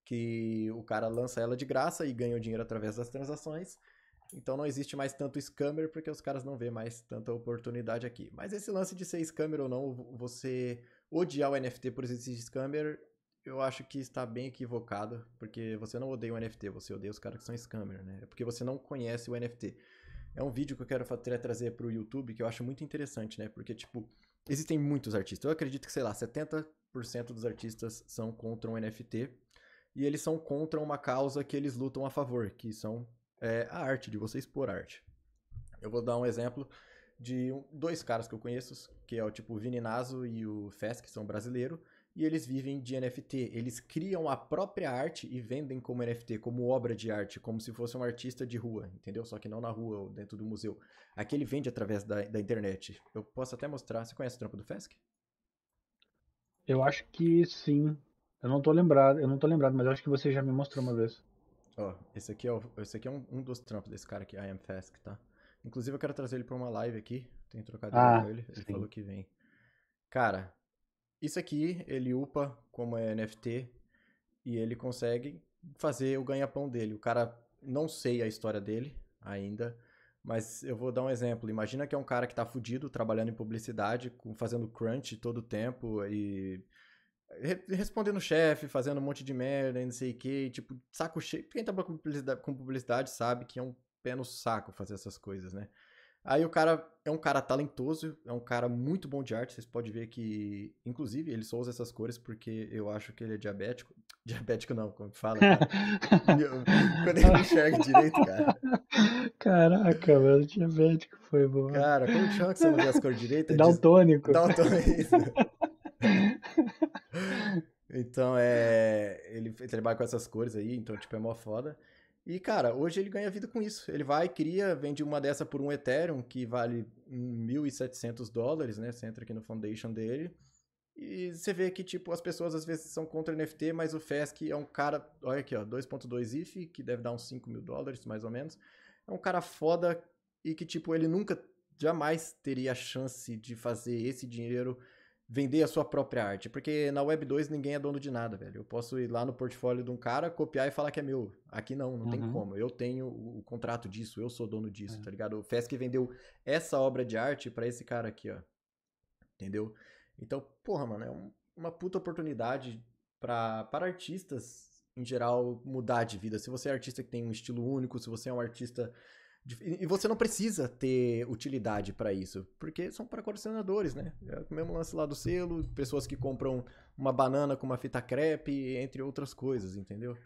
Que o cara lança ela de graça e ganha o dinheiro através das transações. Então não existe mais tanto scammer porque os caras não vê mais tanta oportunidade aqui. Mas esse lance de ser scammer ou não, você odiar o NFT por existir scammer, eu acho que está bem equivocado, porque você não odeia o NFT, você odeia os caras que são scammer, né? É porque você não conhece o NFT. É um vídeo que eu quero trazer para o YouTube que eu acho muito interessante, né? Porque, tipo, existem muitos artistas. Eu acredito que, sei lá, 70% dos artistas são contra o um NFT e eles são contra uma causa que eles lutam a favor, que são é, a arte, de você expor arte. Eu vou dar um exemplo de um, dois caras que eu conheço, que é o tipo Vini Naso e o Fes, que são brasileiros, e eles vivem de NFT. Eles criam a própria arte e vendem como NFT, como obra de arte, como se fosse um artista de rua, entendeu? Só que não na rua ou dentro do museu. Aqui ele vende através da, da internet. Eu posso até mostrar. Você conhece o trampo do Fesc? Eu acho que sim. Eu não tô lembrado, eu não tô lembrado, mas acho que você já me mostrou uma vez. Ó, esse aqui é, o, esse aqui é um, um dos trampos desse cara aqui, I Am Fast, tá? Inclusive eu quero trazer ele pra uma live aqui. Tenho trocado ah, com ele. Ele sim. falou que vem. Cara, isso aqui ele upa como é NFT e ele consegue fazer o ganha-pão dele. O cara, não sei a história dele ainda, mas eu vou dar um exemplo. Imagina que é um cara que tá fudido, trabalhando em publicidade, fazendo crunch todo o tempo e respondendo o chefe, fazendo um monte de merda e não sei o que, tipo, saco cheio. Quem trabalha com publicidade, com publicidade sabe que é um pé no saco fazer essas coisas, né? Aí o cara é um cara talentoso, é um cara muito bom de arte. Vocês podem ver que, inclusive, ele só usa essas cores porque eu acho que ele é diabético. Diabético não, como fala. quando ele não enxerga direito, cara. Caraca, mano, diabético foi bom. Cara, como chama que você não vê as cores direito? tônico. Dá um tônico. Então, é, ele, ele, trabalha com essas cores aí, então, tipo, é mó foda. E, cara, hoje ele ganha vida com isso. Ele vai, cria, vende uma dessa por um Ethereum, que vale 1.700 dólares, né? Você entra aqui no foundation dele. E você vê que, tipo, as pessoas às vezes são contra NFT, mas o FESC é um cara... Olha aqui, ó, 2.2 IF, que deve dar uns 5 mil dólares, mais ou menos. É um cara foda e que, tipo, ele nunca, jamais teria a chance de fazer esse dinheiro vender a sua própria arte. Porque na Web 2 ninguém é dono de nada, velho. Eu posso ir lá no portfólio de um cara, copiar e falar que é meu. Aqui não, não uhum. tem como. Eu tenho o, contrato disso, eu sou dono disso, é. tá ligado? O Fesc vendeu essa obra de arte para esse cara aqui, ó. Entendeu? Então, porra, mano, é um, uma puta oportunidade para artistas, em geral, mudar de vida. Se você é artista que tem um estilo único, se você é um artista e você não precisa ter utilidade para isso, porque são para colecionadores, né? É o mesmo lance lá do selo, pessoas que compram uma banana com uma fita crepe, entre outras coisas, entendeu?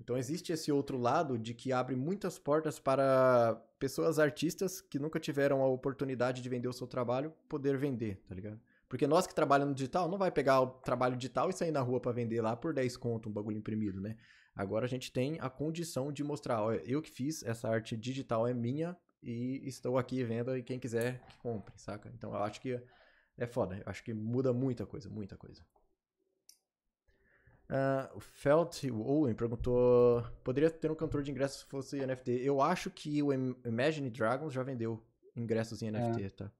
Então existe esse outro lado de que abre muitas portas para pessoas artistas que nunca tiveram a oportunidade de vender o seu trabalho, poder vender, tá ligado? Porque nós que trabalhamos no digital, não vai pegar o trabalho digital e sair na rua para vender lá por 10 conto um bagulho imprimido, né? Agora a gente tem a condição de mostrar, olha, eu que fiz, essa arte digital é minha e estou aqui vendo e quem quiser que compre, saca? Então eu acho que é foda, eu acho que muda muita coisa, muita coisa. Uh, o Felt Owen perguntou: poderia ter um cantor de ingressos se fosse NFT? Eu acho que o Imagine Dragons já vendeu ingressos em NFT, é. tá?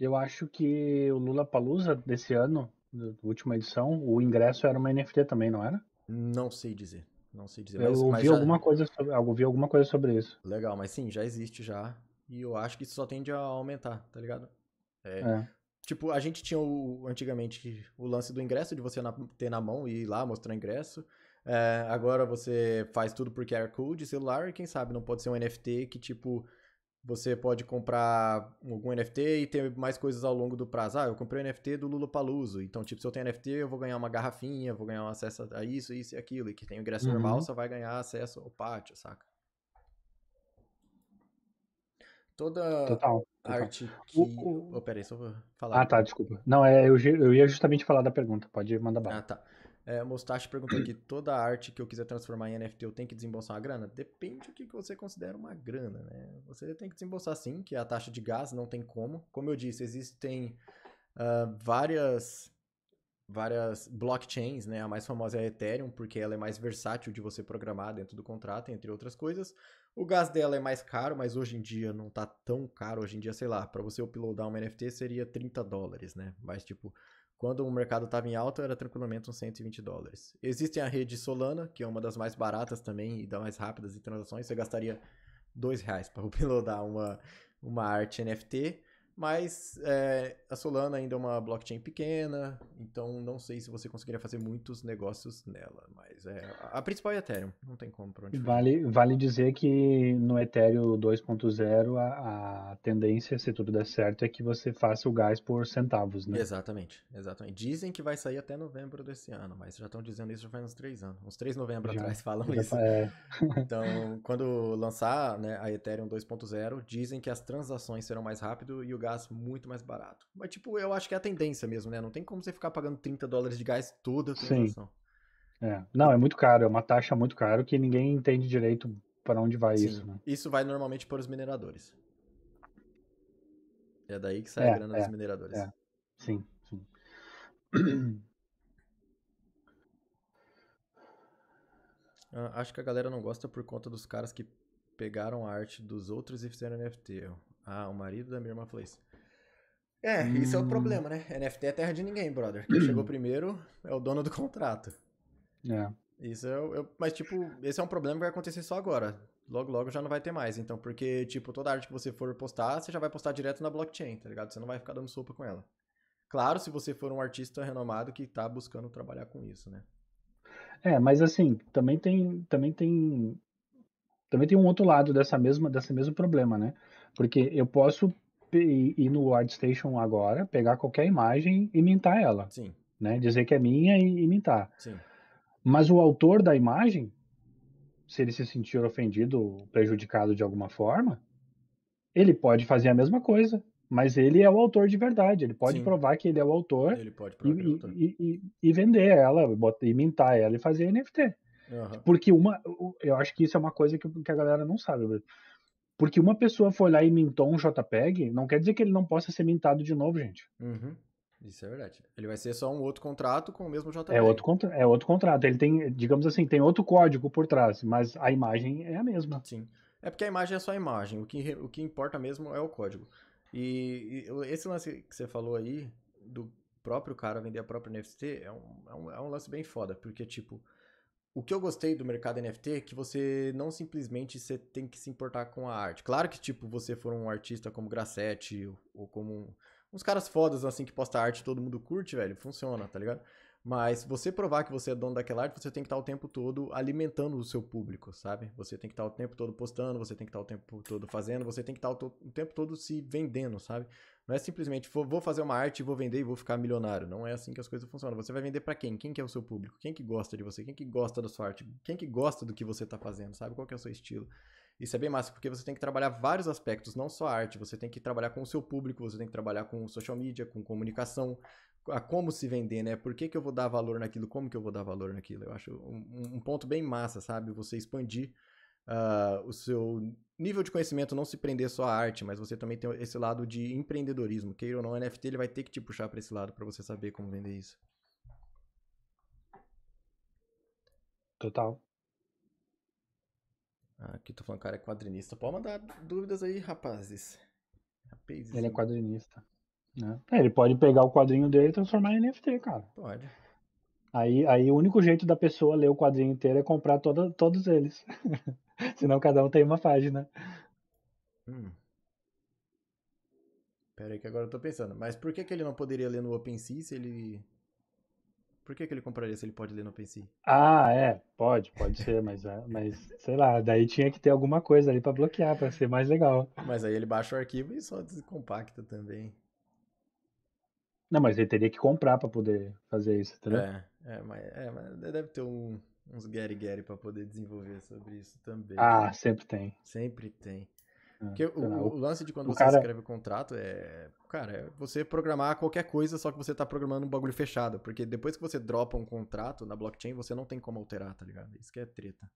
Eu acho que o Lula Palusa desse ano, da última edição, o ingresso era uma NFT também, não era? Não sei dizer. Não sei dizer. Eu mas, ouvi, mas alguma coisa sobre, vi alguma coisa sobre isso. Legal, mas sim, já existe já. E eu acho que isso só tende a aumentar, tá ligado? É, é. Tipo, a gente tinha o, antigamente o lance do ingresso, de você na, ter na mão e ir lá mostrar o ingresso. É, agora você faz tudo por QR Code, celular, e quem sabe não pode ser um NFT que, tipo, você pode comprar algum NFT e ter mais coisas ao longo do prazo. Ah, eu comprei o NFT do Lula Paluso. Então, tipo, se eu tenho NFT, eu vou ganhar uma garrafinha, vou ganhar um acesso a isso, isso e aquilo. E que tem ingresso uhum. normal, só vai ganhar acesso ao pátio, saca? Toda total, total. arte que... O, o... Oh, peraí, só vou falar. Ah, tá, desculpa. Não, é, eu, eu ia justamente falar da pergunta. Pode mandar baixo. Ah, tá. É, Mostache perguntou aqui: toda arte que eu quiser transformar em NFT, eu tenho que desembolsar uma grana? Depende do que você considera uma grana, né? Você tem que desembolsar sim, que é a taxa de gás, não tem como. Como eu disse, existem uh, várias várias blockchains, né? A mais famosa é a Ethereum, porque ela é mais versátil de você programar dentro do contrato, entre outras coisas. O gás dela é mais caro, mas hoje em dia não tá tão caro. Hoje em dia, sei lá, para você uploadar um NFT seria 30 dólares, né? Mas tipo, quando o mercado estava em alta, era tranquilamente uns 120 dólares. Existem a rede Solana, que é uma das mais baratas também e das mais rápidas de transações. Você gastaria dois reais para uploadar uma, uma arte NFT. Mas é, a Solana ainda é uma blockchain pequena, então não sei se você conseguiria fazer muitos negócios nela. Mas é, a principal é Ethereum, não tem como pra onde vale, vale dizer que no Ethereum 2.0 a, a, tendência, se tudo der certo, é que você faça o gás por centavos, né? Exatamente, exatamente. Dizem que vai sair até novembro desse ano, mas já estão dizendo isso já faz uns três anos. Uns três novembro já, atrás falam já, isso. É. então, quando lançar né, a Ethereum 2.0, dizem que as transações serão mais rápido e o gás muito mais barato. Mas, tipo, eu acho que é a tendência mesmo, né? Não tem como você ficar pagando 30 dólares de gás toda a transação. É. Não, é muito caro, é uma taxa muito cara que ninguém entende direito para onde vai Sim, isso. Né? Isso vai normalmente para os mineradores. É daí que sai é, a grana é, dos mineradores. É. Sim, sim. Ah, acho que a galera não gosta por conta dos caras que pegaram a arte dos outros e fizeram NFT. Ah, o marido da minha irmã falou isso. É, hum. isso é o hum. problema, né? NFT é terra de ninguém, brother. Quem chegou primeiro é o dono do contrato. É. Isso é, eu, mas tipo, esse é um problema que vai acontecer só agora. Logo, logo já não vai ter mais. Então, porque, tipo, toda arte que você for postar, você já vai postar direto na blockchain, tá ligado? Você não vai ficar dando sopa com ela. Claro, se você for um artista renomado que tá buscando trabalhar com isso, né? É, mas assim, também tem, também tem também tem um outro lado dessa mesma, desse mesmo problema, né? Porque eu posso ir no ArtStation agora, pegar qualquer imagem e mintar ela. Sim. Né? Dizer que é minha e, e mintar. Sim. Mas o autor da imagem, se ele se sentir ofendido, prejudicado de alguma forma, ele pode fazer a mesma coisa. Mas ele é o autor de verdade. Ele pode Sim. provar que ele é o autor. Ele pode provar é e, e, e, e vender ela, e mintar ela e fazer NFT. Uhum. Porque uma. Eu acho que isso é uma coisa que, que a galera não sabe, Porque uma pessoa foi lá e mintou um JPEG, não quer dizer que ele não possa ser mintado de novo, gente. Uhum. Isso é verdade. Ele vai ser só um outro contrato com o mesmo é JPEG. É outro, contra... é outro contrato. Ele tem, digamos assim, tem outro código por trás, mas a imagem é a mesma. Sim. É porque a imagem é só a imagem. O que, o que importa mesmo é o código. E, e esse lance que você falou aí, do próprio cara vender a própria NFT, é um, é um, é um lance bem foda. Porque, tipo, o que eu gostei do mercado NFT é que você não simplesmente você tem que se importar com a arte. Claro que, tipo, você for um artista como Grassetti ou, ou como uns caras fodas, assim, que posta arte todo mundo curte, velho, funciona, tá ligado? Mas você provar que você é dono daquela arte, você tem que estar tá o tempo todo alimentando o seu público, sabe? Você tem que estar tá o tempo todo postando, você tem que estar tá o tempo todo fazendo, você tem que estar o, o tempo todo se vendendo, sabe? Não é simplesmente vou fazer uma arte, vou vender e vou ficar milionário. Não é assim que as coisas funcionam. Você vai vender para quem? Quem que é o seu público? Quem que gosta de você? Quem que gosta da sua arte? Quem que gosta do que você tá fazendo? Sabe qual que é o seu estilo? Isso é bem massa, porque você tem que trabalhar vários aspectos, não só a arte. Você tem que trabalhar com o seu público, você tem que trabalhar com social media, com comunicação, a como se vender, né? Por que, que eu vou dar valor naquilo? Como que eu vou dar valor naquilo? Eu acho um, um ponto bem massa, sabe? Você expandir uh, o seu nível de conhecimento não se prender só à arte, mas você também tem esse lado de empreendedorismo. Queira ou não, o NFT ele vai ter que te puxar para esse lado para você saber como vender isso. Total. Ah, aqui tô falando o cara é quadrinista. Pode mandar dúvidas aí, rapazes. rapazes ele é quadrinista. Né? É, ele pode pegar o quadrinho dele e transformar em NFT, cara. Pode. Aí, aí o único jeito da pessoa ler o quadrinho inteiro é comprar toda, todos eles. Senão cada um tem uma página. Hum. Pera aí que agora eu tô pensando. Mas por que, que ele não poderia ler no OpenSea se ele. Por que, que ele compraria se ele pode ler no OpenSea? Ah, é, pode, pode ser, mas, ah, mas sei lá, daí tinha que ter alguma coisa ali para bloquear, para ser mais legal. Mas aí ele baixa o arquivo e só descompacta também. Não, mas ele teria que comprar para poder fazer isso, entendeu? É, é, mas, é, mas deve ter um, uns Gary Gary para poder desenvolver sobre isso também. Ah, né? sempre tem. Sempre tem. É, Porque o, o, lance de quando você cara... escreve o contrato é, cara, é você programar qualquer coisa, só que você tá programando um bagulho fechado. Porque depois que você dropa um contrato na blockchain, você não tem como alterar, tá ligado? Isso que é treta.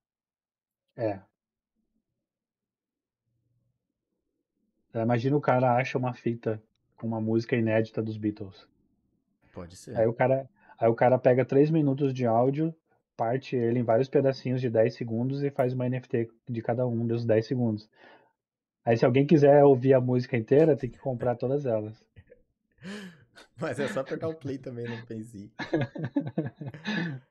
É. é imagina o cara acha uma fita com uma música inédita dos Beatles. Pode ser. Aí o cara, aí o cara pega três minutos de áudio parte ele em vários pedacinhos de 10 segundos e faz uma NFT de cada um dos 10 segundos. Aí se alguém quiser ouvir a música inteira, tem que comprar todas elas. Mas é só apertar o play também no Penzi. uh,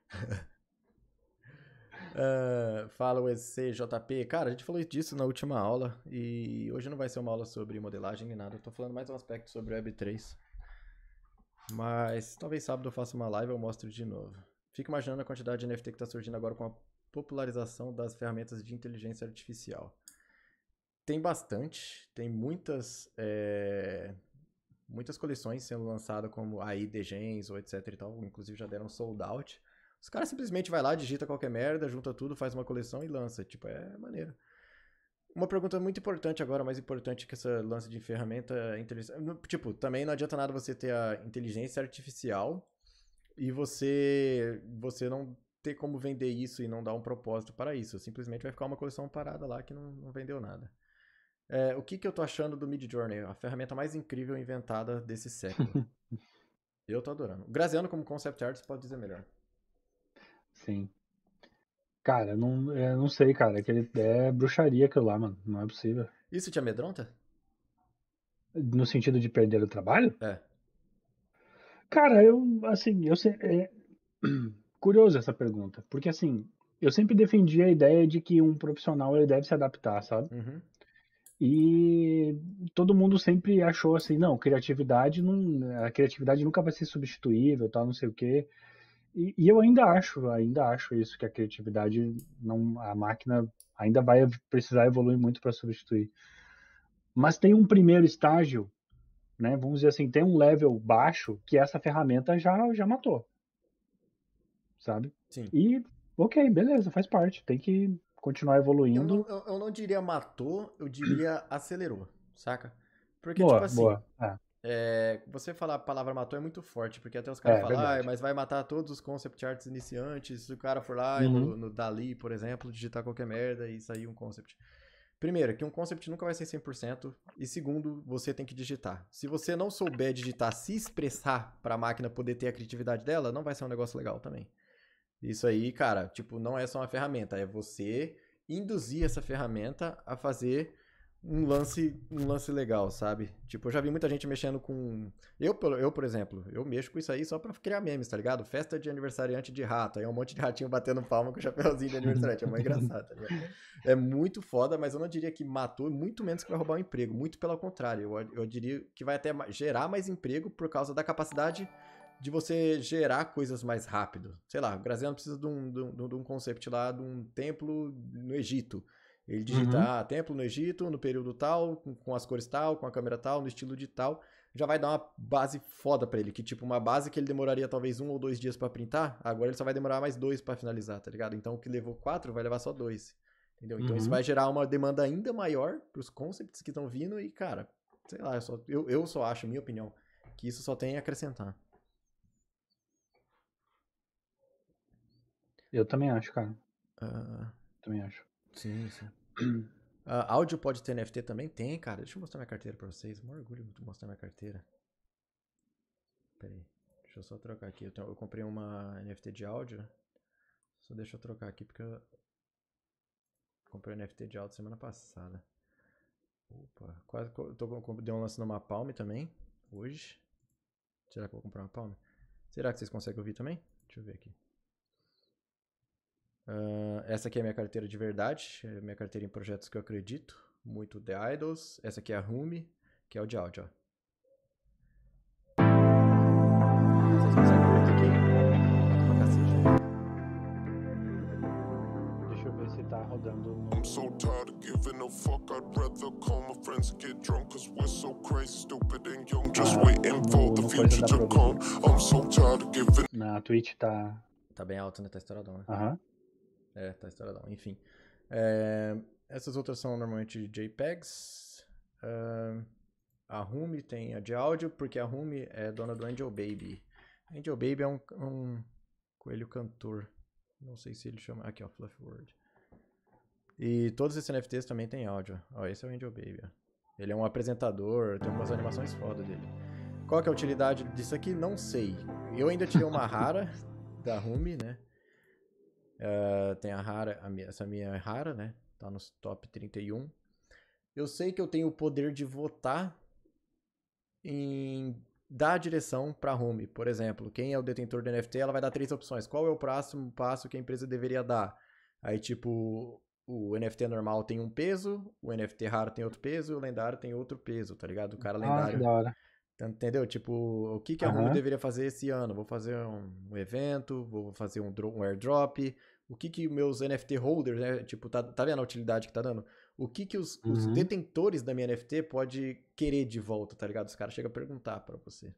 ah, fala o Cara, a gente falou disso na última aula e hoje não vai ser uma aula sobre modelagem nem nada. Eu tô falando mais um aspecto sobre Web3. Mas talvez sábado eu faça uma live e eu mostro de novo. Fico imaginando a quantidade de NFT que está surgindo agora com a popularização das ferramentas de inteligência artificial. Tem bastante, tem muitas é, muitas coleções sendo lançadas como AI Degens ou etc e tal, inclusive já deram sold out. Os caras simplesmente vai lá, digita qualquer merda, junta tudo, faz uma coleção e lança, tipo, é maneiro. Uma pergunta muito importante agora, mais importante que essa lance de ferramenta, inteligência, tipo, também não adianta nada você ter a inteligência artificial e você você não ter como vender isso e não dar um propósito para isso. Simplesmente vai ficar uma coleção parada lá que não, não vendeu nada. É, o que, que eu tô achando do Mid Journey? A ferramenta mais incrível inventada desse século. eu tô adorando. Graziano, como concept artist, pode dizer melhor. Sim. Cara, não, é, não sei, cara. Aquele, é bruxaria aquilo lá, mano. Não é possível. Isso te amedronta? No sentido de perder o trabalho? É. Cara, eu, assim, eu sei, é curioso essa pergunta, porque assim, eu sempre defendi a ideia de que um profissional ele deve se adaptar, sabe? Uhum. E todo mundo sempre achou assim, não, criatividade não, a criatividade nunca vai ser substituível, tal, não sei o quê. E, e eu ainda acho, ainda acho isso que a criatividade não, a máquina ainda vai precisar evoluir muito para substituir. Mas tem um primeiro estágio né? Vamos dizer assim, tem um level baixo que essa ferramenta já, já matou. Sabe? Sim. E, ok, beleza, faz parte. Tem que continuar evoluindo. Eu não, eu, eu não diria matou, eu diria acelerou, saca? Porque, boa, tipo assim. Boa. É. É, você falar a palavra matou é muito forte, porque até os é, caras é, falam, mas vai matar todos os concept arts iniciantes, se o cara for lá uhum. no, no Dali, por exemplo, digitar qualquer merda e sair um concept. Primeiro, que um concept nunca vai ser 100%. E segundo, você tem que digitar. Se você não souber digitar, se expressar para a máquina poder ter a criatividade dela, não vai ser um negócio legal também. Isso aí, cara, tipo, não é só uma ferramenta, é você induzir essa ferramenta a fazer um lance, um lance legal, sabe? Tipo, eu já vi muita gente mexendo com. Eu, eu, por exemplo, eu mexo com isso aí só pra criar memes, tá ligado? Festa de aniversariante de rato. Aí é um monte de ratinho batendo palma com o chapéuzinho de aniversariante. É uma engraçada, tá ligado? É muito foda, mas eu não diria que matou, muito menos que vai roubar o um emprego. Muito pelo contrário. Eu, eu diria que vai até gerar mais emprego por causa da capacidade de você gerar coisas mais rápido. Sei lá, o Graziano precisa de um, de um, de um concept lá, de um templo no Egito. Ele uhum. digitar uhum. templo no Egito, no período tal, com, com, as cores tal, com a câmera tal, no estilo de tal, já vai dar uma base foda para ele, que tipo, uma base que ele demoraria talvez um ou dois dias para printar, agora ele só vai demorar mais dois para finalizar, tá ligado? Então o que levou quatro vai levar só dois, entendeu? Então uhum. isso vai gerar uma demanda ainda maior pros concepts que estão vindo e, cara, sei lá, eu só, eu, eu só acho, minha opinião, que isso só tem a acrescentar. Eu também acho, cara. Uh... Também acho. Sim, sim. uh, áudio pode ter NFT também? Tem, cara. Deixa eu mostrar minha carteira pra vocês. Um orgulho de mostrar minha carteira. Peraí. Deixa eu só trocar aqui. Eu, tenho, eu comprei uma NFT de áudio. Só deixa eu trocar aqui porque eu comprei um NFT de áudio semana passada. Opa, quase tô, dei um lance numa Palme também hoje. Será que eu vou comprar uma Palme? Será que vocês conseguem ouvir também? Deixa eu ver aqui. Uh, essa aqui é a minha carteira de verdade, é minha carteira em projetos que eu acredito, muito The Idols. Essa aqui é a Rumi, que é o de áudio. Ó. Vocês conseguem ver aqui? Assim, Deixa eu ver se tá rodando. Na Twitch tá. Tá bem alto, né? Tá estouradão, né? Aham. Uh -huh. É, tá estouradão. Enfim. É, essas outras são normalmente JPEGs. Uh, a Rumi tem a de áudio, porque a Rumi é dona do Angel Baby. Angel Baby é um, é um coelho cantor. Não sei se ele chama. Aqui, ó, Fluff Word. E todos esses NFTs também tem áudio. Ó, esse é o Angel Baby. Ó. Ele é um apresentador, tem umas animações foda dele. Qual que é a utilidade disso aqui? Não sei. Eu ainda tirei uma rara da Rumi, né? Uh, tem a Rara, a minha, essa minha é rara, né? Tá no top 31. Eu sei que eu tenho o poder de votar em dar direção para home. Por exemplo, quem é o detentor do NFT, ela vai dar três opções. Qual é o próximo passo que a empresa deveria dar? Aí, tipo, o NFT normal tem um peso, o NFT raro tem outro peso, o lendário tem outro peso, tá ligado? O cara ah, lendário. Ah, Entendeu? Tipo, o que, que a Google deveria fazer esse ano? Vou fazer um, um evento, vou fazer um, um, airdrop. O que que meus NFT holders, né? Tipo, tá, tá vendo a utilidade que tá dando? O que que os, uhum. os detentores da minha NFT pode querer de volta, tá ligado? Os caras chegam a perguntar para você.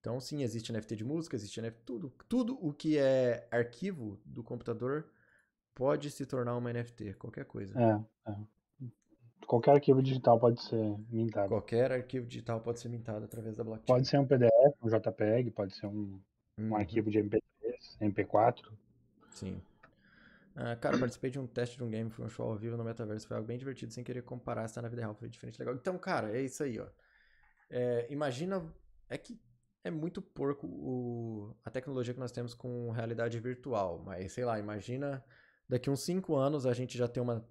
Então, sim, existe NFT de música, existe NFT... Tudo, tudo o que é arquivo do computador pode se tornar uma NFT, qualquer coisa. É, é. Qualquer arquivo digital pode ser mintado. Qualquer arquivo digital pode ser mintado através da blockchain. Pode ser um PDF, um JPEG, pode ser um, uhum. um arquivo de MP3, MP4. Sim. Uh, cara, eu participei de um teste de um game, foi um show ao vivo no metaverso, foi algo bem divertido, sem querer comparar se tá na vida real, foi diferente, legal. Então, cara, é isso aí, ó. É, imagina, é que é muito porco o, a tecnologia que nós temos com realidade virtual, mas sei lá, imagina daqui uns 5 anos a gente já tem uma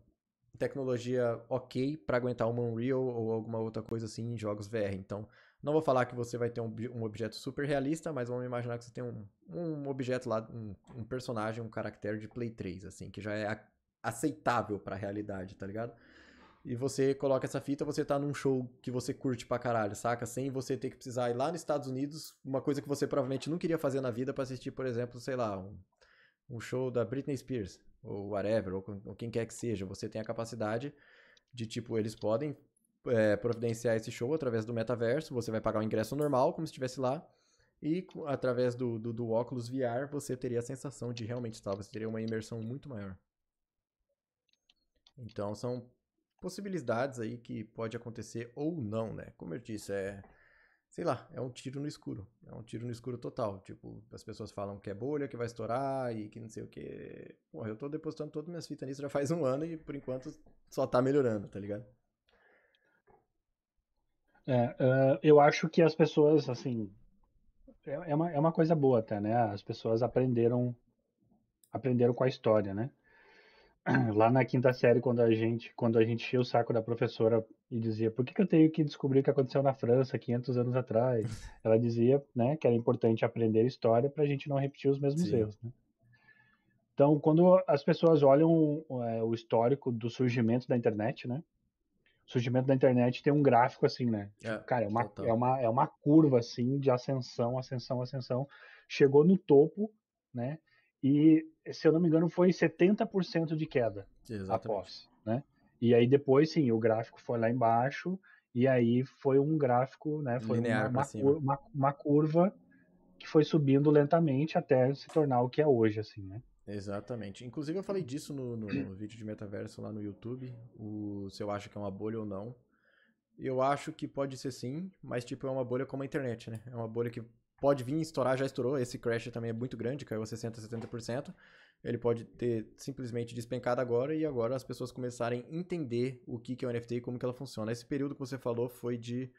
tecnologia ok para aguentar um Unreal ou alguma outra coisa assim em jogos VR. Então, não vou falar que você vai ter um, um objeto super realista, mas vamos imaginar que você tem um, um objeto lá, um, um, personagem, um caractere de Play 3, assim, que já é a, aceitável para a realidade, tá ligado? E você coloca essa fita, você tá num show que você curte pra caralho, saca? Sem você ter que precisar ir lá nos Estados Unidos, uma coisa que você provavelmente não queria fazer na vida para assistir, por exemplo, sei lá, um o show da Britney Spears, ou whatever, ou, ou quem quer que seja, você tem a capacidade de, tipo, eles podem é, providenciar esse show através do metaverso, você vai pagar o ingresso normal, como se estivesse lá, e através do, do, do, óculos VR, você teria a sensação de realmente estar, você teria uma imersão muito maior. Então, são possibilidades aí que pode acontecer ou não, né? Como eu disse, é, sei lá, é um tiro no escuro. É um tiro no escuro total. Tipo, as pessoas falam que é bolha, que vai estourar e que não sei o que. Porra, eu tô depositando todas minhas fitas nisso já faz um ano e por enquanto só tá melhorando, tá ligado? É, uh, eu acho que as pessoas, assim. É, é, uma, é uma coisa boa até, né? As pessoas aprenderam aprenderam com a história, né? lá na quinta série, quando a gente, quando a gente enchia o saco da professora e dizia por que, que eu tenho que descobrir o que aconteceu na França 500 anos atrás, ela dizia né, que era importante aprender história para a gente não repetir os mesmos Sim. erros. Né? Então, quando as pessoas olham é, o histórico do surgimento da internet, né? O surgimento da internet tem um gráfico assim, né? É, Cara, é uma, é, uma, é uma curva assim de ascensão, ascensão, ascensão. Chegou no topo, né? e, se eu não me engano, foi 70% de queda Exatamente. após, né? E aí depois, sim, o gráfico foi lá embaixo, e aí foi um gráfico, né? Foi Linear uma, uma, uma, uma curva que foi subindo lentamente até se tornar o que é hoje, assim, né? Exatamente. Inclusive eu falei disso no, no, no, vídeo de metaverso lá no YouTube, o, se eu acho que é uma bolha ou não. Eu acho que pode ser sim, mas tipo, é uma bolha como a internet, né? É uma bolha que pode vir estourar, já estourou. Esse crash também é muito grande, caiu a 60%, 70%. Ele pode ter simplesmente despencado agora e agora as pessoas começarem a entender o que, que é o NFT e como que ela funciona. Esse período que você falou foi de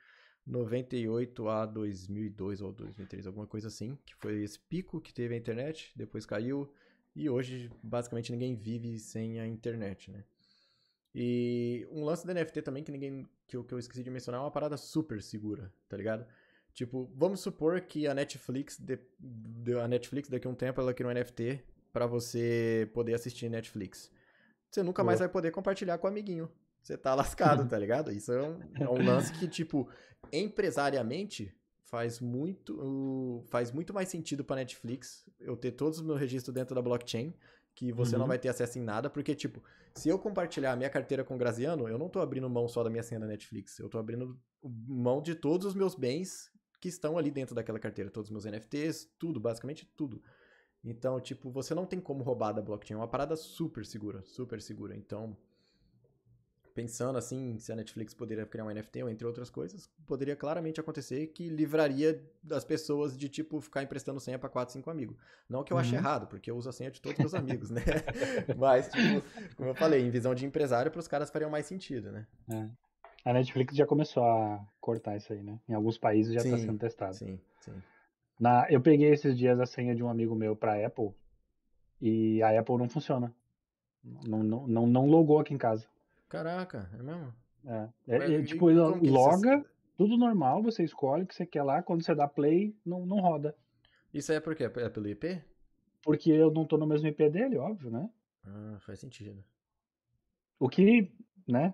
98 a 2002 ou 2003, alguma coisa assim, que foi esse pico que teve a internet, depois caiu e hoje basicamente ninguém vive sem a internet, né? E um lance do NFT também que ninguém que eu, que eu esqueci de mencionar é uma parada super segura, tá ligado? Tipo, vamos supor que a Netflix, de, a Netflix daqui a um tempo ela cria um NFT para você poder assistir Netflix. Você nunca mais vai poder compartilhar com o amiguinho. Você tá lascado, tá ligado? Isso é um, é um, lance que, tipo, empresariamente faz muito, faz muito mais sentido pra Netflix eu ter todos os meus registros dentro da blockchain, que você uhum. não vai ter acesso em nada, porque, tipo, se eu compartilhar a minha carteira com o Graziano, eu não tô abrindo mão só da minha senha da Netflix, eu tô abrindo mão de todos os meus bens que estão ali dentro daquela carteira, todos os meus NFTs, tudo, basicamente tudo. Então, tipo, você não tem como roubar da blockchain, é uma parada super segura, super segura. Então, pensando assim, se a Netflix poderia criar um NFT ou entre outras coisas, poderia claramente acontecer que livraria das pessoas de tipo ficar emprestando senha para quatro, cinco amigos. Não que eu uhum. ache errado, porque eu uso a senha de todos meus amigos, né? Mas, tipo, como eu falei, em visão de empresário, para os caras faria mais sentido, né? É. A Netflix já começou a cortar isso aí, né? Em alguns países já está sendo testado. Sim, sim. Na, eu peguei esses dias a senha de um amigo meu para Apple e a Apple não funciona. Não, não, não, não logou aqui em casa. Caraca, é mesmo? É, é, é tipo, loga, você... tudo normal, você escolhe o que você quer lá, quando você dá play, não, não roda. Isso é por quê? É pelo IP? Porque eu não tô no mesmo IP dele, óbvio, né? Ah, faz sentido. O que, né,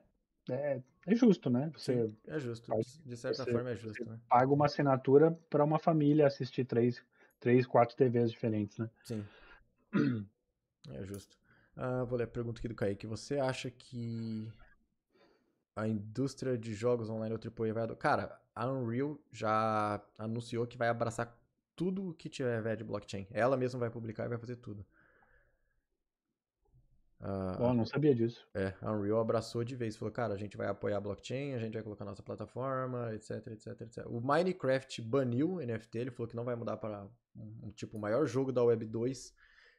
é, é justo, né? Você é justo, de certa você, forma é justo. Né? Paga uma assinatura para uma família assistir três, três, quatro TVs diferentes, né? Sim. é justo. Ah, vou ler a pergunta aqui do Kaique. Você acha que a indústria de jogos online ou AAA vai... Cara, a Unreal já anunciou que vai abraçar tudo que tiver de blockchain. Ela mesma vai publicar e vai fazer tudo. Uh, oh, não sabia disso. É, a Unreal abraçou de vez, falou, cara, a gente vai apoiar a blockchain, a gente vai colocar nossa plataforma, etc, etc, etc. O Minecraft baniu o NFT, ele falou que não vai mudar para um tipo maior jogo da Web 2,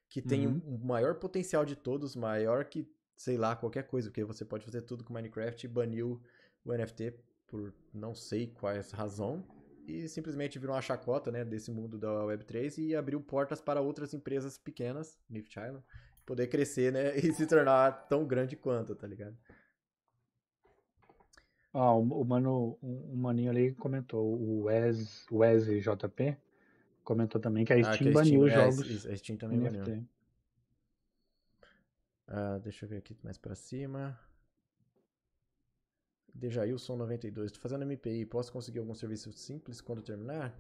que tem uhum. o uhum. um maior potencial de todos, maior que, sei lá, qualquer coisa, porque você pode fazer tudo com Minecraft e baniu o NFT por não sei quais razão, e simplesmente virou uma chacota, né, desse mundo da Web3 e abriu portas para outras empresas pequenas, Nift Island, poder crescer, né? E se tornar tão grande quanto, tá ligado? Ah, o, mano, um, maninho ali comentou, o Wes, Wes JP comentou também que a ah, Steam ah, que a baniu os é, jogos. a Steam também NFT. baniu. Ah, deixa eu ver aqui mais para cima. Dejailson 92. Tô fazendo MPI, posso conseguir algum serviço simples quando terminar?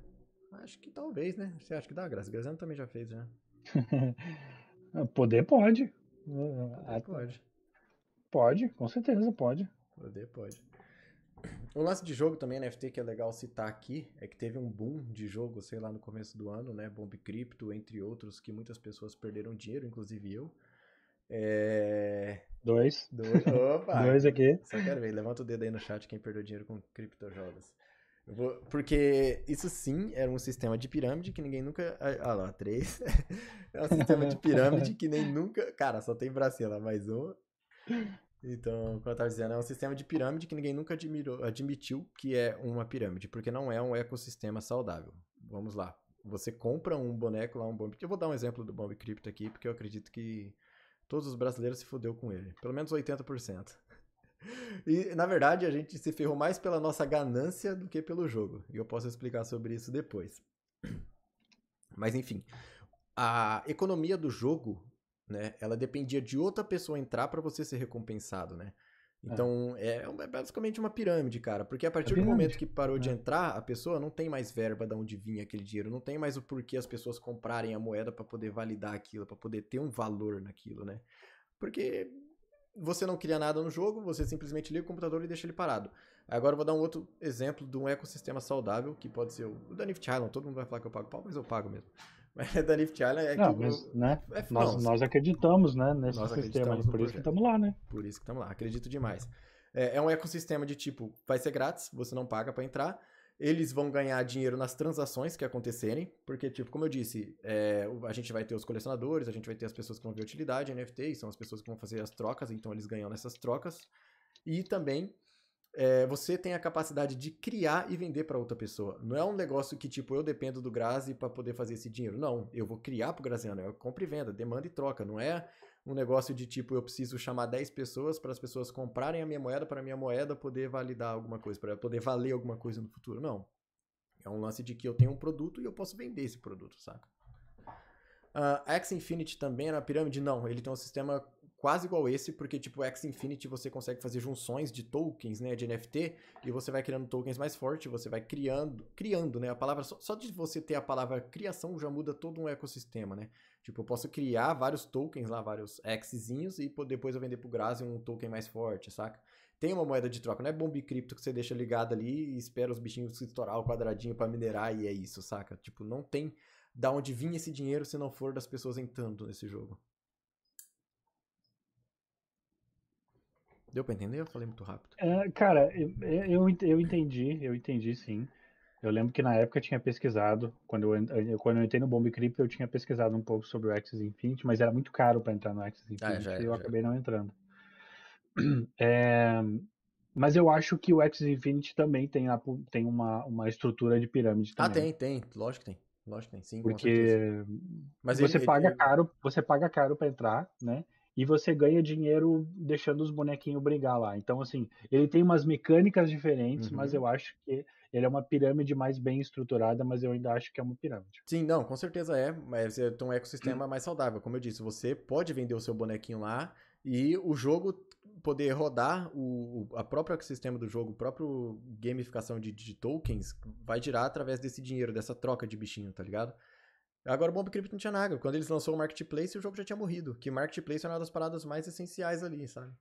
Acho que talvez, né? Você acha que dá, Graça? Graziano também já fez, né? Ah, poder pode. Ah, pode. Pode, com certeza, pode. Poder pode. O lance de jogo também, NFT, que é legal citar aqui, é que teve um boom de jogo, sei lá, no começo do ano, né? Bomb Crypto, entre outros, que muitas pessoas perderam dinheiro, inclusive eu. É... Dois. Dois. Opa! Dois aqui. Só quero ver, levanta o dedo aí no chat quem perdeu dinheiro com criptojogos. Vou, porque isso sim era um sistema de pirâmide que ninguém nunca. Olha ah lá, três. é um sistema de pirâmide que nem nunca. Cara, só tem bracinha lá, mais uma. Então, como eu tava dizendo, é um sistema de pirâmide que ninguém nunca admirou, admitiu que é uma pirâmide, porque não é um ecossistema saudável. Vamos lá. Você compra um boneco lá, um bomb. Eu vou dar um exemplo do bomb Crypto aqui, porque eu acredito que todos os brasileiros se fudeu com ele. Pelo menos 80%. E, na verdade, a gente se ferrou mais pela nossa ganância do que pelo jogo. E eu posso explicar sobre isso depois. Mas, enfim, a economia do jogo, né? Ela dependia de outra pessoa entrar para você ser recompensado, né? Então, é. É, é. basicamente uma pirâmide, cara. Porque a partir do é momento que parou é. de entrar, a pessoa não tem mais verba de onde vinha aquele dinheiro. Não tem mais o porquê as pessoas comprarem a moeda para poder validar aquilo, para poder ter um valor naquilo, né? Porque você não cria nada no jogo, você simplesmente liga o computador e deixa ele parado. Agora eu vou dar um outro exemplo de um ecossistema saudável, que pode ser o, Danif Island. Todo mundo vai falar que eu pago pau, mas eu pago mesmo. Mas da Island é não, que... Mas, né? é, nós, nós acreditamos né, nesse nós sistema, acreditamos por isso que estamos lá, né? Por isso que estamos lá, acredito demais. É, é um ecossistema de tipo, vai ser grátis, você não paga para entrar, eles vão ganhar dinheiro nas transações que acontecerem, porque, tipo, como eu disse, é, a gente vai ter os colecionadores, a gente vai ter as pessoas que vão ver utilidade, NFT, são as pessoas que vão fazer as trocas, então eles ganham nessas trocas. E também é, você tem a capacidade de criar e vender para outra pessoa. Não é um negócio que, tipo, eu dependo do Grazi para poder fazer esse dinheiro. Não, eu vou criar para o Graziano, eu compra e venda, demanda e troca. Não é um negócio de tipo eu preciso chamar 10 pessoas para as pessoas comprarem a minha moeda para a minha moeda poder validar alguma coisa, para poder valer alguma coisa no futuro. Não. É um lance de que eu tenho um produto e eu posso vender esse produto, saca? Uh, X Infinity também é na pirâmide? Não, ele tem um sistema quase igual esse, porque tipo X Infinity você consegue fazer junções de tokens, né, de NFT, e você vai criando tokens mais fortes, você vai criando, criando, né, a palavra só, só, de você ter a palavra criação já muda todo um ecossistema, né? Tipo, eu posso criar vários tokens lá, vários Xzinhos e depois eu vender pro Grazi um token mais forte, saca? Tem uma moeda de troca, não é bomba cripto que você deixa ligado ali e espera os bichinhos estourar o quadradinho para minerar e é isso, saca? Tipo, não tem da onde vir esse dinheiro se não for das pessoas entrando nesse jogo. Deu pra entender? Eu falei muito rápido. É, cara, eu, eu, eu entendi, eu entendi sim. Eu lembro que na época eu tinha pesquisado, quando eu, quando eu entrei no Bomb Crypto, eu tinha pesquisado um pouco sobre o Axis Infinity, mas era muito caro para entrar no Axis Infinity ah, já, e eu já. acabei não entrando. É, mas eu acho que o Axis Infinity também tem, a, tem uma, uma estrutura de pirâmide ah, também. Ah, tem, tem, lógico que tem. Lógico que tem, sim, Porque você ele, paga ele... caro, você paga caro para entrar, né? e você ganha dinheiro deixando os bonequinhos brigar lá. Então, assim, ele tem umas mecânicas diferentes, uhum. mas eu acho que ele é uma pirâmide mais bem estruturada, mas eu ainda acho que é uma pirâmide. Sim, não, com certeza é, mas é um ecossistema hum. mais saudável. Como eu disse, você pode vender o seu bonequinho lá e o jogo poder rodar o, a próprio ecossistema do jogo, o próprio gamificação de, de tokens vai girar através desse dinheiro, dessa troca de bichinho, tá ligado? Agora o Bomb Crypto não tinha nada. Quando eles lançaram o Marketplace, o jogo já tinha morrido. Que Marketplace é uma das paradas mais essenciais ali, sabe?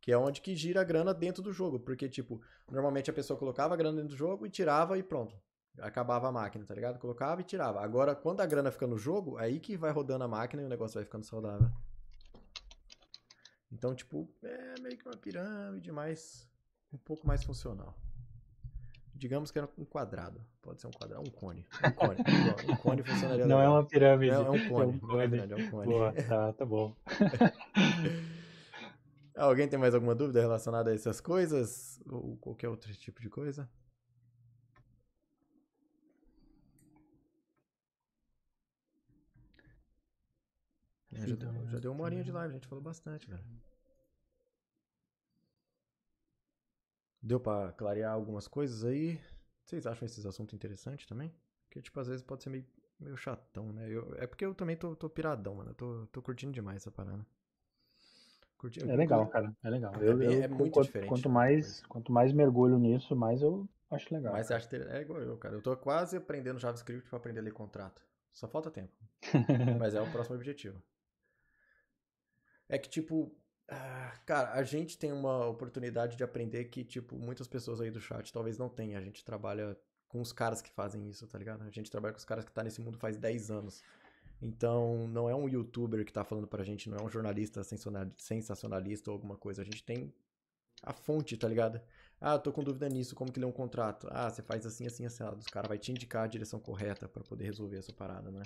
Que é onde que gira a grana dentro do jogo. Porque, tipo, normalmente a pessoa colocava a grana dentro do jogo e tirava e pronto. Acabava a máquina, tá ligado? Colocava e tirava. Agora, quando a grana fica no jogo, é aí que vai rodando a máquina e o negócio vai ficando saudável. Então, tipo, é meio que uma pirâmide, mas um pouco mais funcional. Digamos que era um quadrado. Pode ser um quadrado, um cone. Um cone, um cone funcionaria. Não é legal. é uma pirâmide. É, é um cone. É um cone. É um cone. Boa, tá, tá bom. Alguém tem mais alguma dúvida relacionada a essas coisas? Ou qualquer outro tipo de coisa? É, já deu, então, já deu uma horinha de live, a gente falou bastante, velho. Deu para clarear algumas coisas aí? Vocês acham esses assuntos interessantes também? Porque, tipo, às vezes pode ser meio, meio chatão, né? Eu, é porque eu também tô, tô piradão, mano. Eu tô, tô curtindo demais essa parada. Curti, é legal, cara. É legal. Eu, é, eu, é, muito quanto, diferente. Quanto né, mais, quanto mais mergulho nisso, mais eu acho legal. Mas acho é igual eu, cara. Eu tô quase aprendendo JavaScript para aprender a ler contrato. Só falta tempo. Mas é o próximo objetivo. É que, tipo, ah, cara, a gente tem uma oportunidade de aprender que, tipo, muitas pessoas aí do chat talvez não tenham. A gente trabalha com os caras que fazem isso, tá ligado? A gente trabalha com os caras que tá nesse mundo faz 10 anos. Então, não é um youtuber que tá falando pra gente, não é um jornalista sensacionalista ou alguma coisa. A gente tem a fonte, tá ligado? Ah, tô com dúvida nisso, como que lê um contrato? Ah, você faz assim, assim, assim. Os caras vai te indicar a direção correta para poder resolver essa parada, né?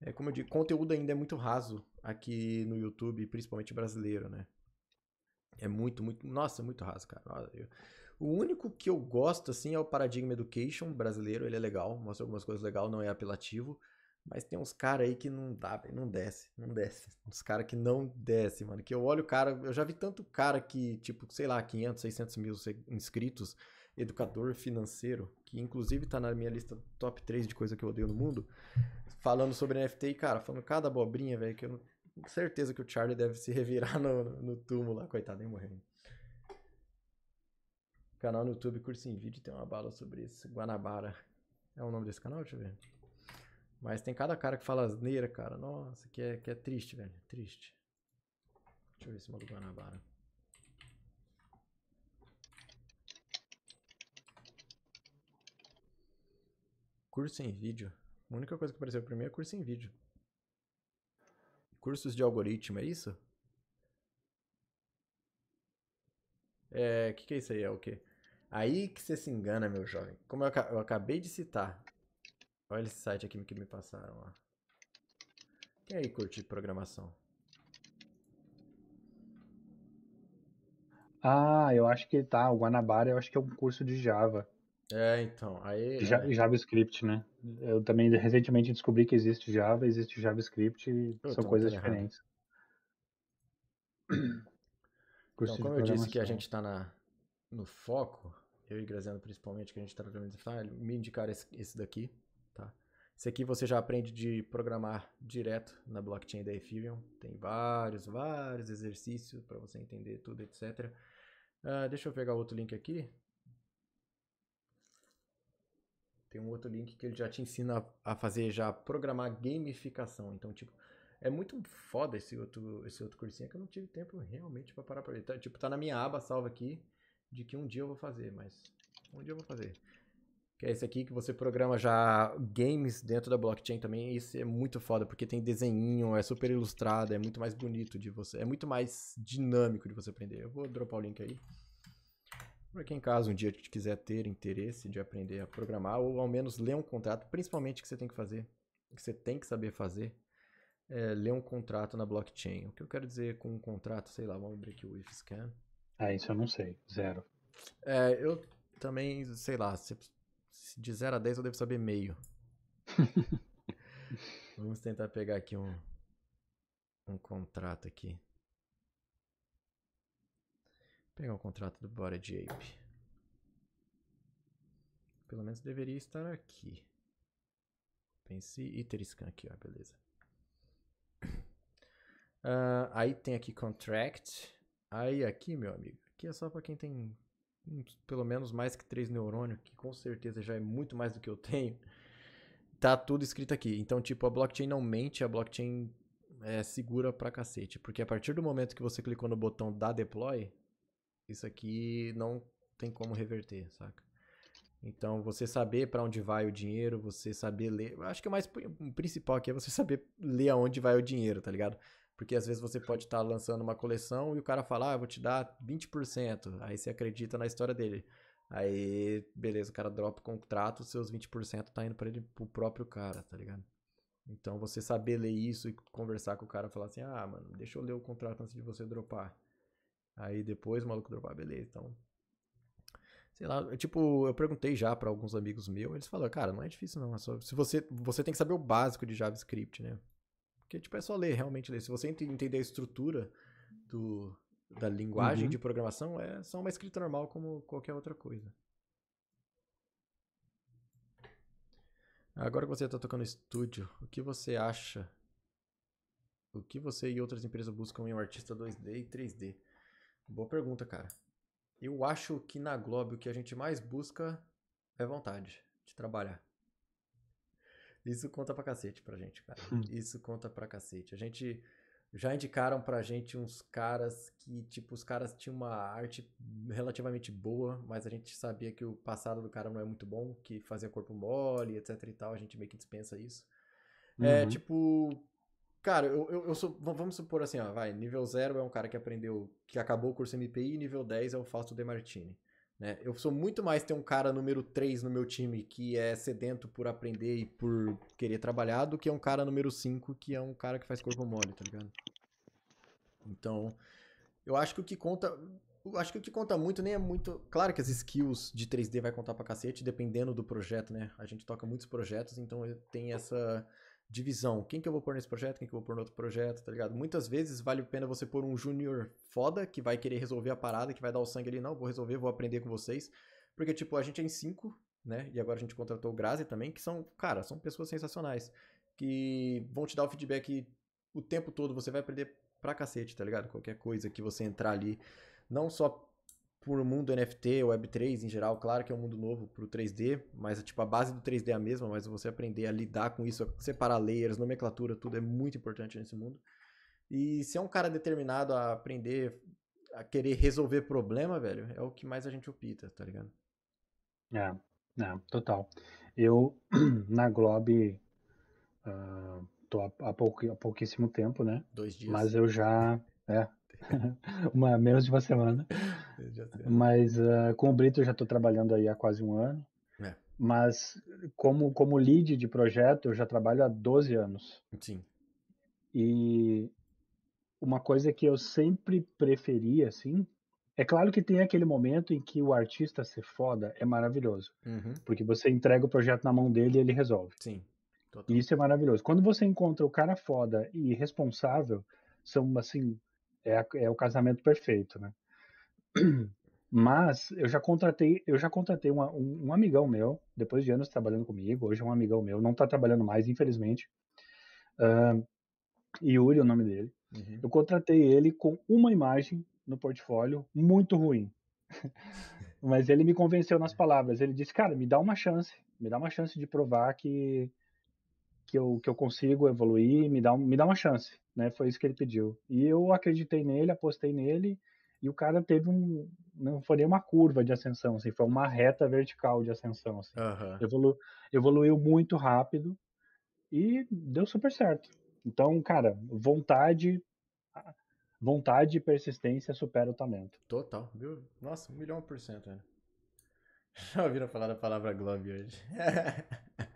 É como eu digo, conteúdo ainda é muito raso aqui no YouTube, principalmente brasileiro, né? É muito, muito. Nossa, é muito raso, cara. O único que eu gosto, assim, é o Paradigma Education brasileiro. Ele é legal, mostra algumas coisas legais, não é apelativo. Mas tem uns caras aí que não dá, não desce, não desce. Uns caras que não desce, mano. Que eu olho o cara, eu já vi tanto cara que, tipo, sei lá, 500, 600 mil inscritos, educador financeiro, que inclusive tá na minha lista top 3 de coisa que eu odeio no mundo falando sobre NFT e, cara, falando cada abobrinha, velho, que eu tenho certeza que o Charlie deve se revirar no, no túmulo lá, coitado, nem morreu. Canal no YouTube, curso em vídeo, tem uma bala sobre isso. Guanabara. É o nome desse canal? Deixa eu ver. Mas tem cada cara que fala asneira, cara. Nossa, que é, que é triste, velho. Triste. Deixa eu ver esse maluco Guanabara. Curso em vídeo. A única coisa que apareceu pra mim é curso em vídeo. Cursos de algoritmo, é isso? É, o que, que é isso aí? É o quê? Aí que você se engana, meu jovem. Como eu, eu acabei de citar. Olha esse site aqui que me passaram, ó. Quem aí curte programação? Ah, eu acho que tá. O Guanabara eu acho que é um curso de Java. É, então, aí... É. Ja JavaScript, né? Eu também recentemente descobri que existe Java, existe JavaScript, Eu são coisas diferentes. Então, como eu disse que a gente está no foco, eu e Graziano principalmente, que a gente está trabalhando tá, me indicaram esse, esse, daqui, tá? Esse aqui você já aprende de programar direto na blockchain da Ethereum. Tem vários, vários exercícios para você entender tudo, etc. Uh, ah, deixa eu pegar outro link aqui. Tem um outro link que ele já te ensina a fazer, já programar gamificação. Então, tipo, é muito foda esse outro, esse outro cursinho que eu não tive tempo realmente para parar para ele. Tá, tipo, tá na minha aba salva aqui de que um dia eu vou fazer, mas um dia eu vou fazer. Que é esse aqui que você programa já games dentro da blockchain também. isso é muito foda, porque tem desenho, é super ilustrado, é muito mais bonito de você, é muito mais dinâmico de você aprender. Eu vou dropar o link aí. Para quem caso um dia quiser ter interesse de aprender a programar ou ao menos ler um contrato, principalmente que você tem que fazer, que você tem que saber fazer, é ler um contrato na blockchain. O que eu quero dizer com um contrato, sei lá, vamos abrir aqui o IFSCAN. Ah, isso eu não sei, zero. É, eu também, sei lá, se, se de 0 a 10 eu devo saber meio. Vamos tentar pegar aqui um, um contrato aqui pegar o contrato do Bora de Ape. Pelo menos deveria estar aqui. Pense Iteriscan aqui, ó, beleza. Uh, aí tem aqui Contract. Aí aqui, meu amigo, aqui é só para quem tem um, pelo menos mais que três neurônios, que com certeza já é muito mais do que eu tenho. Tá tudo escrito aqui. Então, tipo, a blockchain não mente, a blockchain é segura pra cacete. Porque a partir do momento que você clicou no botão da deploy, isso aqui não tem como reverter, saca? Então, você saber para onde vai o dinheiro, você saber ler. Acho que o mais principal aqui é você saber ler aonde vai o dinheiro, tá ligado? Porque às vezes você pode estar tá lançando uma coleção e o cara fala, ah, eu vou te dar 20%. Aí você acredita na história dele. Aí, beleza, o cara dropa o contrato, seus 20% tá indo para ele pro próprio cara, tá ligado? Então você saber ler isso e conversar com o cara, falar assim: "Ah, mano, deixa eu ler o contrato antes de você dropar". Aí depois o maluco dropou, ah, beleza, então. Sei lá, tipo, eu perguntei já para alguns amigos meus, eles falaram, cara, não é difícil não, é só, se você, você tem que saber o básico de JavaScript, né? Porque, tipo, é só ler, realmente ler. Se você entender a estrutura do, da linguagem uhum. de programação, é só uma escrita normal como qualquer outra coisa. Agora que você está tocando estúdio, o que você acha? O que você e outras empresas buscam em um artista 2D e 3D? Boa pergunta, cara. Eu acho que na Globo o que a gente mais busca é vontade de trabalhar. Isso conta pra cacete pra gente, cara. Hum. Isso conta pra cacete. A gente já indicaram pra gente uns caras que, tipo, os caras tinham uma arte relativamente boa, mas a gente sabia que o passado do cara não é muito bom, que fazia corpo mole, etc e tal. A gente meio que dispensa isso. É, uhum. É, tipo, Cara, eu, eu, eu sou. Vamos supor assim, ó, vai. Nível 0 é um cara que aprendeu, que acabou o curso MPI, e nível 10 é o Fausto De Martini. Né? Eu sou muito mais ter um cara número 3 no meu time que é sedento por aprender e por querer trabalhar do que um cara número 5 que é um cara que faz corpo mole, tá ligado? Então, eu acho que o que conta. Eu acho que o que conta muito nem é muito. Claro que as skills de 3D vai contar pra cacete, dependendo do projeto, né? A gente toca muitos projetos, então tem essa divisão. Quem que eu vou pôr nesse projeto, quem que eu vou pôr no outro projeto, tá ligado? Muitas vezes vale a pena você pôr um júnior foda que vai querer resolver a parada, que vai dar o sangue ali, não, vou resolver, vou aprender com vocês. Porque, tipo, a gente é em cinco, né? E agora a gente contratou o Grazi também, que são, cara, são pessoas sensacionais. Que vão te dar o feedback o tempo todo, você vai aprender pra cacete, tá ligado? Qualquer coisa que você entrar ali, não só por mundo NFT, Web3 em geral, claro que é um mundo novo para o 3D, mas tipo a base do 3D é a mesma, mas você aprender a lidar com isso, separar layers, nomenclatura, tudo é muito importante nesse mundo. E se é um cara determinado a aprender a querer resolver problema, velho, é o que mais a gente opta, tá ligado? É, é total. Eu na Globe uh, tô há, há pouquíssimo tempo, né? Dois dias. Mas eu já é, uma menos de uma semana. Mas uh, com o Brito eu já estou trabalhando aí há quase um ano. É. Mas como, como lead de projeto, eu já trabalho há 12 anos. Sim. E uma coisa que eu sempre preferi, assim, é claro que tem aquele momento em que o artista ser foda é maravilhoso. Uhum. Porque você entrega o projeto na mão dele e ele resolve. Sim. Total. E isso é maravilhoso. Quando você encontra o cara foda e responsável, são assim é, a, é o casamento perfeito, né? Mas eu já contratei, eu já contratei uma, um, um, amigão meu, depois de anos trabalhando comigo, hoje é um amigão meu, não está trabalhando mais, infelizmente. Uh, Yuri é o nome dele. Uhum. Eu contratei ele com uma imagem no portfólio muito ruim. Mas ele me convenceu nas palavras. Ele disse, cara, me dá uma chance, me dá uma chance de provar que, que eu, que eu consigo evoluir, me dá, me dá uma chance, né? Foi isso que ele pediu. E eu acreditei nele, apostei nele, e o cara teve um. Não foi nem uma curva de ascensão, assim, foi uma reta vertical de ascensão. Assim. Uhum. Evolu, evoluiu muito rápido e deu super certo. Então, cara, vontade. Vontade e persistência supera o talento. Total, viu? Nossa, um milhão por cento, né? Já ouviram falar da palavra Globe hoje.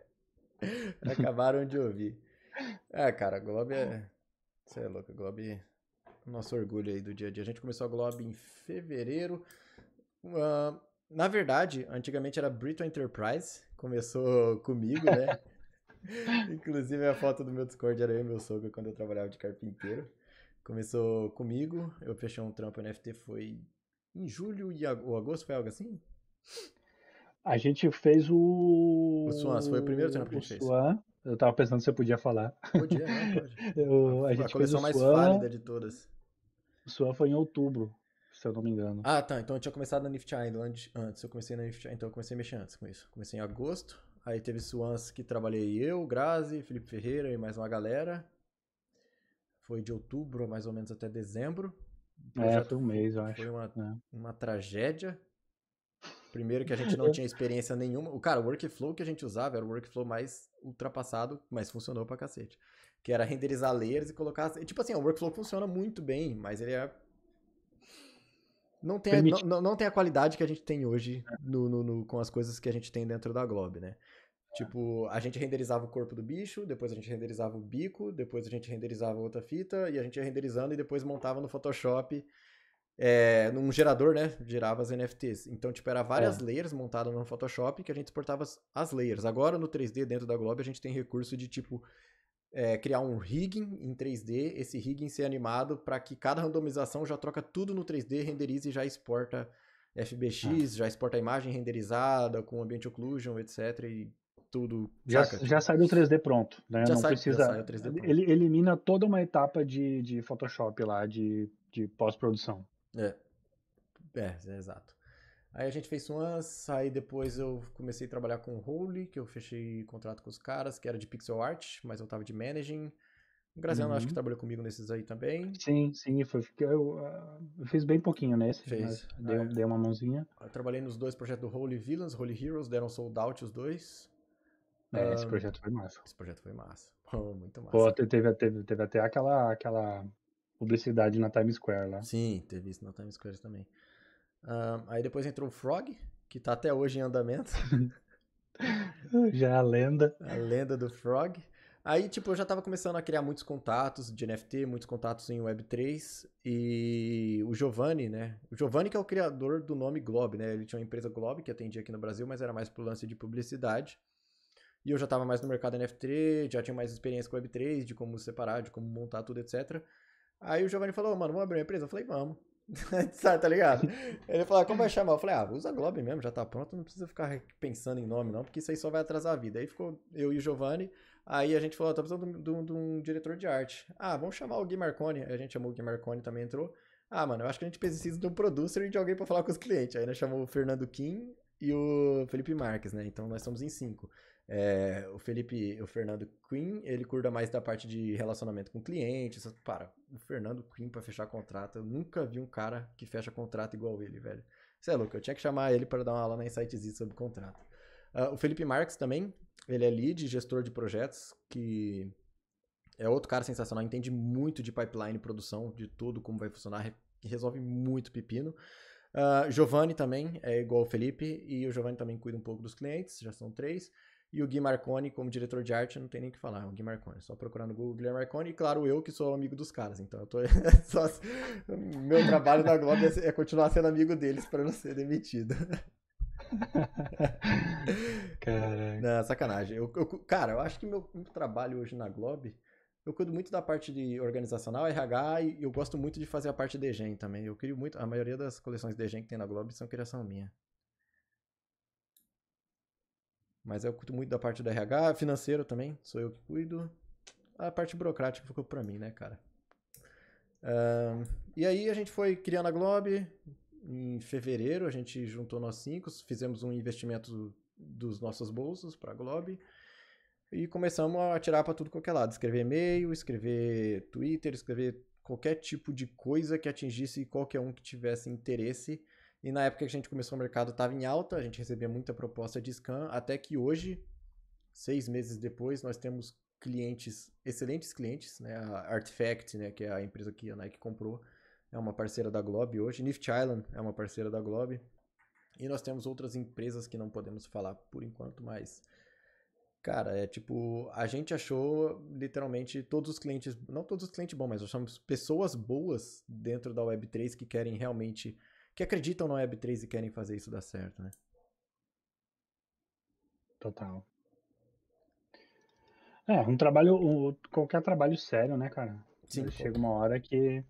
Acabaram de ouvir. É, cara, a Globo é. Você é louco, a Globo é nosso orgulho aí do dia a dia. A gente começou a Globo em fevereiro. Uh, na verdade, antigamente era Brito Enterprise, começou comigo, né? Inclusive a foto do meu Discord era eu e meu sogro quando eu trabalhava de carpinteiro. Começou comigo, eu fechei um trampo NFT, foi em julho e ag... ou agosto, foi algo assim? A gente fez o. O Swans, foi o primeiro trampo que a gente fez. Swan, eu tava pensando se eu podia falar. Podia, né? Pode. eu, a, a gente fez o Swan, mais válida de todas. O Swan foi em outubro, se eu não me engano. Ah, tá. Então eu tinha começado na Nifty Island antes. Eu comecei na Nifty então eu comecei a mexer antes com isso. Comecei em agosto. Aí teve Swans que trabalhei eu, Grazi, Felipe Ferreira e mais uma galera. Foi de outubro, mais ou menos, até dezembro. É, então foi um mês, eu acho. Foi uma, é. uma tragédia. Primeiro que a gente não é. tinha experiência nenhuma. O cara, o workflow que a gente usava era o workflow mais ultrapassado, mas funcionou pra cacete. Que era renderizar layers e colocar. Tipo assim, o é workflow funciona muito bem, mas ele é. Não tem, a, não, não tem a qualidade que a gente tem hoje no, no, no, com as coisas que a gente tem dentro da Globe, né? Tipo, a gente renderizava o corpo do bicho, depois a gente renderizava o bico, depois a gente renderizava outra fita, e a gente ia renderizando e depois montava no Photoshop é, num gerador, né? Gerava as NFTs. Então, tipo, era várias é. layers montadas no Photoshop que a gente exportava as, layers. Agora, no 3D, dentro da Globo, a gente tem recurso de, tipo, é, criar um rigging em 3D, esse rigging ser animado para que cada randomização já troca tudo no 3D, renderize e já exporta FBX, ah. É. já exporta a imagem renderizada com ambiente occlusion, etc. E tudo. Já, já sai do 3D pronto, né? Já Não sai, precisa. Já sai 3D pronto. Ele elimina toda uma etapa de, de Photoshop lá, de, de pós-produção. É. É, é, exato. Aí a gente fez Swans, aí depois eu comecei a trabalhar com o Holy, que eu fechei contrato com os caras, que era de pixel art, mas eu tava de managing. O Graziano uhum. acho que uhum. trabalhou comigo nesses aí também. Sim, sim, foi, eu, ah, eu fiz bem pouquinho nesse, fez. mas dei, é. uma mãozinha. Eu trabalhei nos dois projetos do Holy Villains, Holy Heroes, deram sold out os dois. É, esse ah, projeto foi massa. Esse projeto foi massa. Oh, muito massa. Pô, teve, teve, teve até aquela, aquela publicidade na Times Square lá. Sim, teve isso na Times Square também. aí depois entrou o Frog, que tá até hoje em andamento. já é a lenda. A lenda do Frog. Aí, tipo, eu já tava começando a criar muitos contatos de NFT, muitos contatos em Web3. E o Giovanni, né? O Giovanni que é o criador do nome Globe, né? Ele tinha uma empresa Globe que atendia aqui no Brasil, mas era mais pro lance de publicidade. E eu já tava mais no mercado NFT, já tinha mais experiência com Web3, de como separar, de como montar tudo, etc. Aí o Giovanni falou, mano, vamos abrir uma empresa? Eu falei, vamos. tá ligado? Ele falou, ah, como vai chamar? Eu falei, ah, usa Globo mesmo, já tá pronto, não precisa ficar pensando em nome não, porque isso aí só vai atrasar a vida. Aí ficou eu e o Giovanni, aí a gente falou, oh, tá precisando de um, de um diretor de arte. Ah, vamos chamar o Gui Marconi. Aí a gente chamou o Gui Marconi, também entrou. Ah, mano, eu acho que a gente precisa de um producer e de alguém para falar com os clientes. Aí nós chamamos o Fernando Kim e o Felipe Marques, né? Então nós somos em cinco. É, o Felipe, o Fernando Queen, ele cuida mais da parte de relacionamento com clientes. Para, o Fernando Queen para fechar contrato, eu nunca vi um cara que fecha contrato igual ele, velho. Você é louco, eu tinha que chamar ele para dar uma aula na Insightz sobre contrato. Uh, o Felipe Marques também, ele é lead, gestor de projetos, que é outro cara sensacional, entende muito de pipeline, produção, de tudo, como vai funcionar, resolve muito pepino. Uh, Giovanni também é igual o Felipe, e o Giovanni também cuida um pouco dos clientes, já são três. E o Gui Marconi, como diretor de arte, não tem nem o que falar. O Gui Marconi. Só procurar no Google Guilherme Marconi. E claro, eu que sou amigo dos caras. Então, eu tô... Só... meu trabalho na Globo é, é continuar sendo amigo deles para não ser demitido. Caralho. Não, sacanagem. Eu, eu, cara, eu acho que meu, meu trabalho hoje na Globo, eu cuido muito da parte de organizacional, RH, e eu gosto muito de fazer a parte de gen também. Eu crio muito. A maioria das coleções de gen que tem na Globo são criação minha. Mas eu cuido muito da parte do RH, financeiro também, sou eu que cuido. A parte burocrática ficou para mim, né, cara? e aí a gente foi criando a Globe. Em fevereiro a gente juntou nós cinco, fizemos um investimento dos nossos bolsos para a Globe e começamos a tirar para tudo qualquer lado, escrever e-mail, escrever Twitter, escrever qualquer tipo de coisa que atingisse qualquer um que tivesse interesse e na época que a gente começou o mercado estava em alta, a gente recebia muita proposta de scan, até que hoje, seis meses depois, nós temos clientes, excelentes clientes, né? A Artifact, né, que é a empresa que a Nike comprou, é uma parceira da Globe hoje. Nift Island é uma parceira da Globe. E nós temos outras empresas que não podemos falar por enquanto, mas cara, é tipo, a gente achou literalmente todos os clientes, não todos os clientes bons, mas achamos pessoas boas dentro da Web3 que querem realmente que acreditam no Web3 e querem fazer isso dar certo, né? Total. É, um trabalho, um, qualquer trabalho sério, né, cara? Sim. Chega uma hora que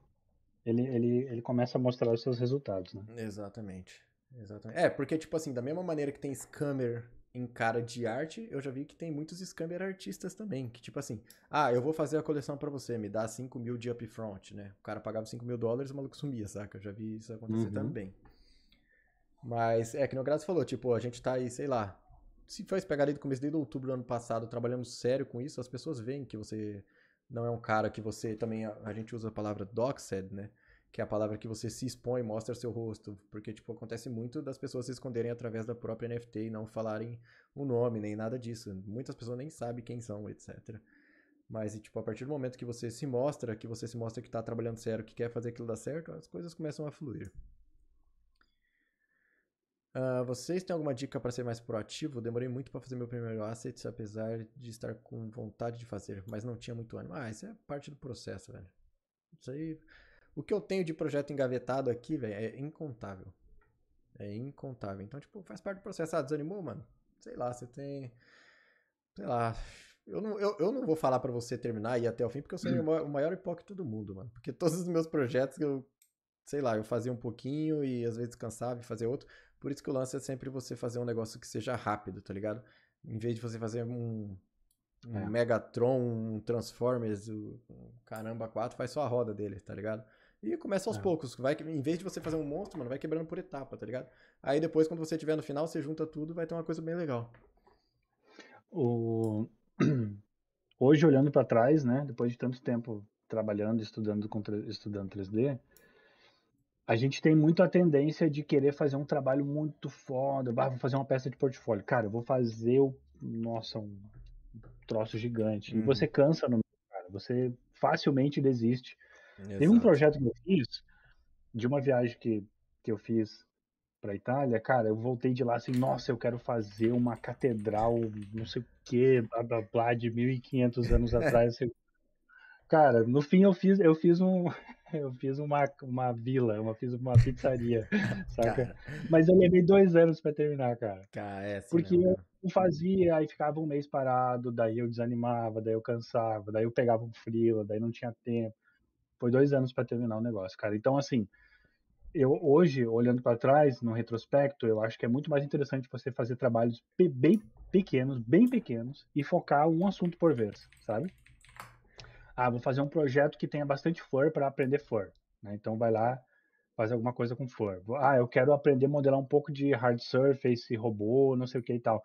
ele, ele, ele começa a mostrar os seus resultados, né? Exatamente. Exatamente. É, porque, tipo assim, da mesma maneira que tem scammer em cara de arte, eu já vi que tem muitos scammer artistas também, que tipo assim, ah, eu vou fazer a coleção para você, me dá 5 mil de upfront, né? O cara pagava 5 mil dólares e o maluco sumia, saca? Eu já vi isso acontecer uhum. também. Mas é que no Graça falou, tipo, a gente tá aí, sei lá, se faz pegar ali do começo desde outubro do ano passado, trabalhamos sério com isso, as pessoas veem que você não é um cara que você também a, a gente usa a palavra doxed, né? que é a palavra que você se expõe, mostra seu rosto, porque tipo acontece muito das pessoas se esconderem através da própria NFT e não falarem o nome nem nada disso. Muitas pessoas nem sabem quem são, etc. Mas e, tipo a partir do momento que você se mostra, que você se mostra que está trabalhando sério, que quer fazer aquilo dar certo, as coisas começam a fluir. Uh, vocês têm alguma dica para ser mais proativo? Demorei muito para fazer meu primeiro asset, apesar de estar com vontade de fazer, mas não tinha muito ânimo. Ah, isso é parte do processo, velho. Isso aí o que eu tenho de projeto engavetado aqui, velho, é incontável. É incontável. Então, tipo, faz parte do processo. Ah, desanimou, mano? Sei lá, você tem. Sei lá. Eu não, eu, eu não vou falar para você terminar e ir até o fim, porque eu sou hum. o maior hipócrita do mundo, mano. Porque todos os meus projetos, eu. Sei lá, eu fazia um pouquinho e às vezes cansava e fazia outro. Por isso que o lance é sempre você fazer um negócio que seja rápido, tá ligado? Em vez de você fazer um, um é. Megatron, um Transformers, um Caramba 4, faz só a roda dele, tá ligado? E começa aos é. poucos. Vai, em vez de você fazer um monstro, mano, vai quebrando por etapa, tá ligado? Aí depois, quando você tiver no final, você junta tudo, vai ter uma coisa bem legal. O... Hoje, olhando para trás, né, depois de tanto tempo trabalhando, estudando, estudando 3D, a gente tem muito a tendência de querer fazer um trabalho muito foda. Ah, vou fazer uma peça de portfólio. Cara, eu vou fazer o. Nossa, um troço gigante. Uhum. E você cansa no. Cara, você facilmente desiste Exato. Teve um projeto que eu fiz, de uma viagem que, que eu fiz pra Itália, cara, eu voltei de lá assim, nossa, eu quero fazer uma catedral, não sei o que, blá blá blá, de 1500 anos atrás. Assim. Cara, no fim eu fiz, eu fiz um, eu fiz uma, uma vila, uma, fiz uma pizzaria, saca? Cara. Mas eu levei dois anos para terminar, cara. cara é assim Porque mesmo. eu fazia, aí ficava um mês parado, daí eu desanimava, daí eu cansava, daí eu pegava um frio, daí não tinha tempo. Foi dois anos para terminar o negócio, cara. Então, assim, eu hoje, olhando para trás, no retrospecto, eu acho que é muito mais interessante você fazer trabalhos bem pequenos, bem pequenos, e focar um assunto por vez, sabe? Ah, vou fazer um projeto que tenha bastante for para aprender for. Né? Então, vai lá faz alguma coisa com for. Ah, eu quero aprender a modelar um pouco de hard surface, robô, não sei o que e tal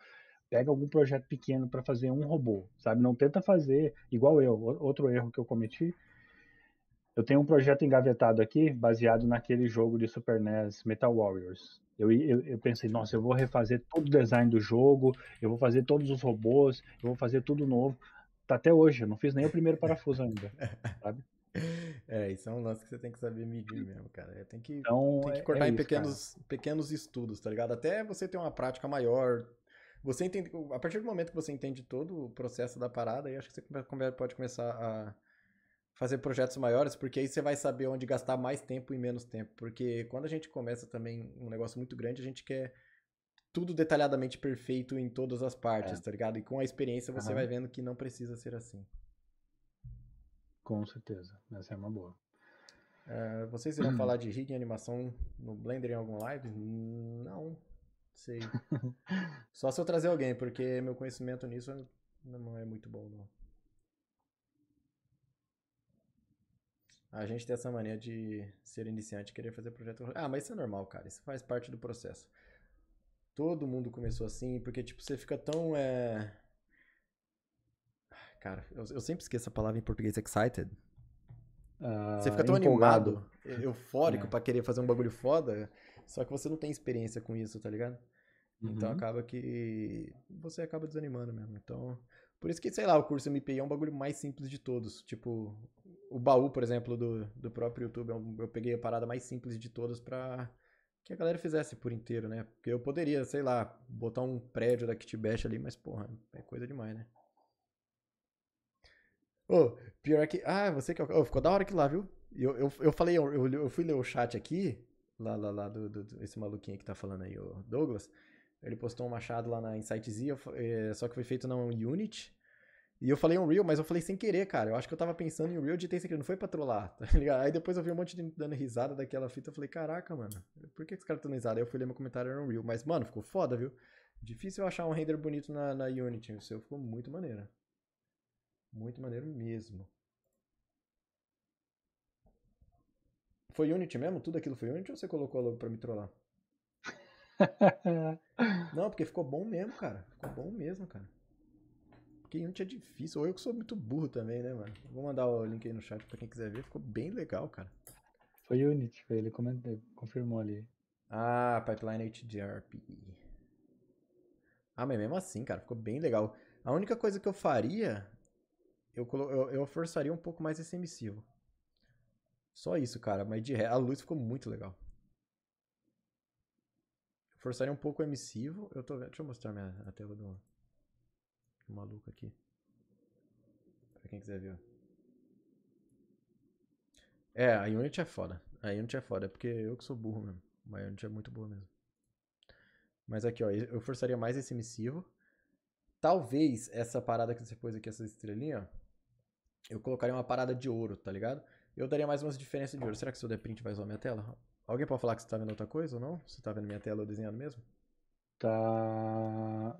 pega algum projeto pequeno para fazer um robô, sabe? Não tenta fazer igual eu. Outro erro que eu cometi eu tenho um projeto engavetado aqui, baseado naquele jogo de Super NES, Metal Warriors. Eu, eu, eu, pensei, nossa, eu vou refazer todo o design do jogo, eu vou fazer todos os robôs, eu vou fazer tudo novo. Tá até hoje, eu não fiz nem o primeiro parafuso ainda, sabe? É, isso é um lance que você tem que saber medir mesmo, cara. É, tem que, então, tem que é, cortar é, é em pequenos, pequenos estudos, tá ligado? Até você ter uma prática maior, você entende, a partir do momento que você entende todo o processo da parada, aí acho que você pode começar a fazer projetos maiores, porque aí você vai saber onde gastar mais tempo e menos tempo. Porque quando a gente começa também um negócio muito grande, a gente quer tudo detalhadamente perfeito em todas as partes, é. tá ligado? E com a experiência você uhum. vai vendo que não precisa ser assim. Com certeza, essa é uma boa. Uh, vocês irão falar de rig e animação no Blender em algum live? Não, sei. Só se eu trazer alguém, porque meu conhecimento nisso não é muito bom, não. A gente tem essa mania de ser iniciante e querer fazer projeto. Ah, mas isso é normal, cara. Isso faz parte do processo. Todo mundo começou assim, porque, tipo, você fica tão. É... Cara, eu, eu sempre esqueço a palavra em português excited. Uh, você fica tão empolgado. animado, eufórico é. para querer fazer um bagulho foda, só que você não tem experiência com isso, tá ligado? Então uhum. acaba que você acaba desanimando mesmo. Então, por isso que, sei lá, o curso MPI é um bagulho mais simples de todos. Tipo, o baú, por exemplo, do, do próprio YouTube, é eu peguei a parada mais simples de todas pra que a galera fizesse por inteiro, né? Porque eu poderia, sei lá, botar um prédio da Kitbash ali, mas, porra, é coisa demais, né? Ô, oh, pior que... Ah, você que... Oh, ficou da hora que lá, viu? Eu, eu, eu falei, eu, eu fui ler o chat aqui, lá, lá, lá, do, do, do esse maluquinho que tá falando aí, o Douglas... Ele postou um machado lá na Insight Z, eh, só que foi feito na Unity. E eu falei Unreal, mas eu falei sem querer, cara. Eu acho que eu tava pensando em Unreal de ter sem não foi pra trollar, tá ligado? Aí depois eu vi um monte de dando risada daquela fita, eu falei, caraca, mano, por que, os caras estão dando risada? Aí eu fui ler meu comentário, era Unreal. Mas, mano, ficou foda, viu? Difícil eu achar um render bonito na, na Unity, o seu ficou muito maneiro. Muito maneiro mesmo. Foi Unity mesmo? Tudo aquilo foi Unity ou você colocou a logo pra me trollar? não, porque ficou bom mesmo, cara. Ficou bom mesmo, cara. Quem antes é difícil. Ou eu que sou muito burro também, né, mano? Vou mandar o link aí no chat pra quem quiser ver. Ficou bem legal, cara. Foi o Unity, foi ele comentou, confirmou ali. Ah, Pipeline HDRP. Ah, mas mesmo assim, cara, ficou bem legal. A única coisa que eu faria, eu, eu, eu forçaria um pouco mais esse emissivo. Só isso, cara, mas de ré, a luz ficou muito legal. Forçaria um pouco o emissivo. Eu tô vendo. Deixa eu mostrar minha, a tela do, do maluco aqui. Pra quem quiser ver. É, a Unity é foda. A Unity é foda, é porque eu que sou burro mesmo. Mas a Unity é muito boa mesmo. Mas aqui, ó, eu forçaria mais esse emissivo. Talvez essa parada que você pôs aqui, essa estrelinha, eu colocaria uma parada de ouro, tá ligado? Eu daria mais umas diferenças de ouro. Será que se eu der print vai zoar minha tela? Alguém pode falar que você tá vendo outra coisa ou não? Você tá vendo minha tela desenhando mesmo? Tá.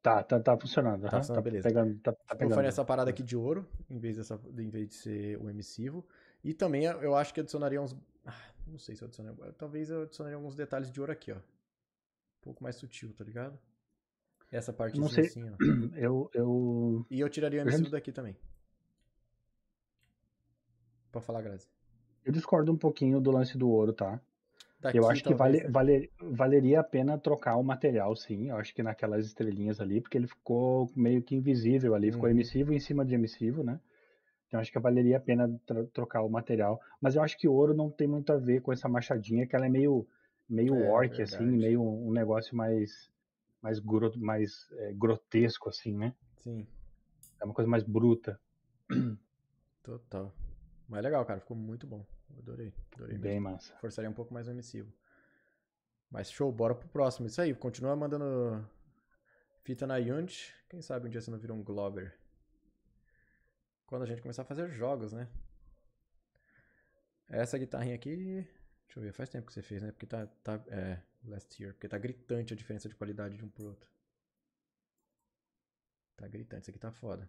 Tá, tá, tá funcionando. Tá, tá, tá beleza. Pegando, tá, tá tipo, pegando. Eu faria essa parada aqui de ouro, em vez, dessa, em vez de ser o emissivo. E também eu acho que adicionaria uns. Ah, não sei se eu adicionaria. Talvez eu adicionaria alguns detalhes de ouro aqui, ó. Um pouco mais sutil, tá ligado? Essa parte não assim, sei. assim, ó. Eu, eu... E eu tiraria o emissivo daqui também. Pode falar, Grazi. Eu discordo um pouquinho do lance do ouro, tá? Daqui, eu acho que vale, vale, valeria a pena trocar o material, sim. Eu acho que naquelas estrelinhas ali, porque ele ficou meio que invisível ali, uhum. ficou emissivo em cima de emissivo, né? Então acho que valeria a pena trocar o material. Mas eu acho que ouro não tem muito a ver com essa machadinha, que ela é meio, meio é, orc, assim, verdade. assim, meio um negócio mais, mais, gro, mais é, grotesco, assim, né? Sim. É uma coisa mais bruta. Total. Mas é legal, cara, ficou muito bom. Adorei, adorei Bem mesmo. massa. Forçaria um pouco mais o emissivo. Mas show, bora pro próximo. Isso aí, continua mandando fita na Unity. Quem sabe um dia você não vira um Glober. Quando a gente começar a fazer jogos, né? Essa guitarrinha aqui. Deixa eu ver, faz tempo que você fez, né? Porque tá. tá é, last year. Porque tá gritante a diferença de qualidade de um pro outro. Tá gritante, isso aqui tá foda.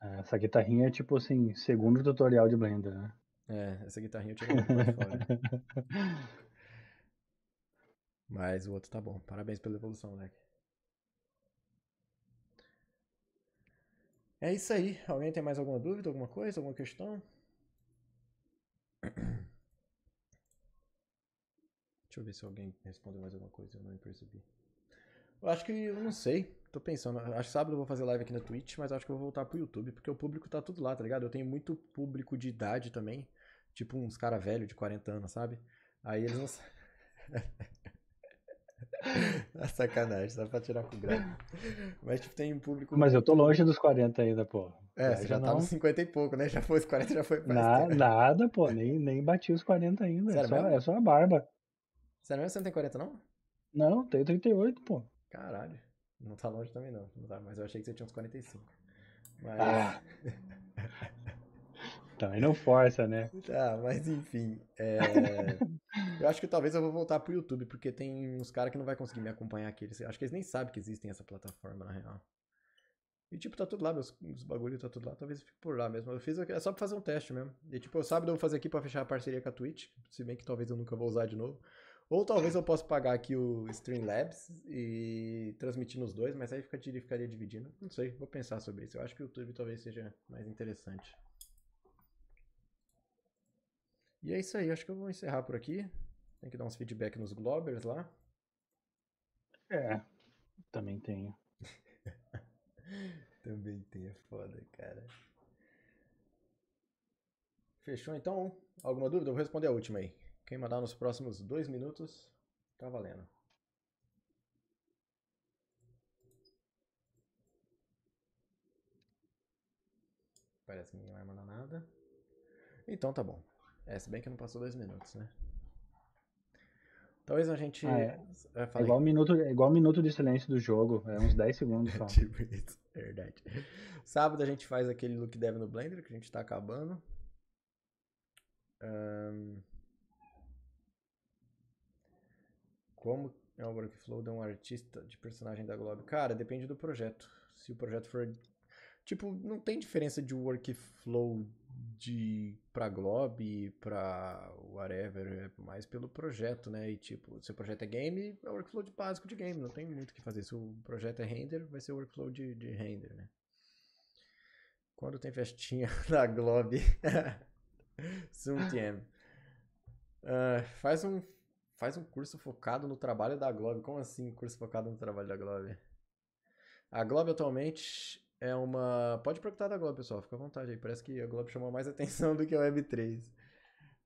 Ah, essa guitarrinha é tipo assim, segundo tutorial de Blender, né? É, essa guitarrinha eu tirei fora. Mas o outro tá bom. Parabéns pela evolução, moleque. É isso aí. Alguém tem mais alguma dúvida, alguma coisa, alguma questão? Deixa eu ver se alguém respondeu mais alguma coisa, eu não percebi. Eu acho que, eu não sei, tô pensando. acho que sábado eu vou fazer live aqui na Twitch, mas acho que eu vou voltar pro YouTube, porque o público tá tudo lá, tá ligado? Eu tenho muito público de idade também, tipo uns cara velho de 40 anos, sabe? Aí eles não... Na tá sacanagem, só pra tirar com graça. Mas tipo, tem um público. Mas eu tô longe dos 40 ainda, pô. É, você já, já tá não... nos 50 e pouco, né? Já foi os 40, já foi Na, Nada, pô, nem, nem bati os 40 ainda. É Sério é, só, mesmo? é só a barba. Sério mesmo? Você não tem 40, não? Não, tenho 38, pô. Caralho. Não tá longe também não. Tá, mas eu achei que você tinha uns 45. Mas... Ah. também não força, né? Tá, mas enfim. É... eu acho que talvez eu vou voltar pro YouTube, porque tem uns caras que não vai conseguir me acompanhar aqui. Eles, acho que eles nem sabem que existem essa plataforma, na real. E tipo, tá tudo lá, meus, meus bagulho tá tudo lá. Talvez eu fique por lá mesmo. Eu fiz é só pra fazer um teste mesmo. E tipo, sábado eu vou fazer aqui pra fechar a parceria com a Twitch. Se bem que talvez eu nunca vou usar de novo. Ou talvez eu possa pagar aqui o Streamlabs e transmitir nos dois, mas aí ficaria, ficaria dividindo. Não sei, vou pensar sobre isso. Eu acho que o YouTube talvez seja mais interessante. E é isso aí, acho que eu vou encerrar por aqui. Tem que dar uns feedback nos Globers lá. É, também tenho. também tenho, é foda, cara. Fechou então? Alguma dúvida? Eu vou responder a última aí. Quem mandar nos próximos dois minutos, tá valendo. Parece que ninguém vai mandar nada. Então tá bom. É, se bem que não passou dois minutos, né? Talvez a gente. Ah, é. é igual, minuto, igual minuto de silêncio do jogo, é uns 10 segundos só. tipo isso, verdade. Sábado a gente faz aquele look dev no Blender, que a gente tá acabando. Um... Como é o workflow de um artista de personagem da Globo? Cara, depende do projeto. Se o projeto for... Tipo, não tem diferença de workflow de pra Globe, pra whatever, é mais pelo projeto, né? E tipo, se o projeto é game, é o workflow de básico de game, não tem muito o que fazer. Se o projeto é render, vai ser o workflow de, de render, né? Quando tem festinha na Globe? Soon TM. Uh, faz um Faz um curso focado no trabalho da Globo. Como assim, curso focado no trabalho da Globo? A Globo atualmente é uma. Pode perguntar da Globo, pessoal, fica à vontade aí. Parece que a Globo chamou mais atenção do que a Web3.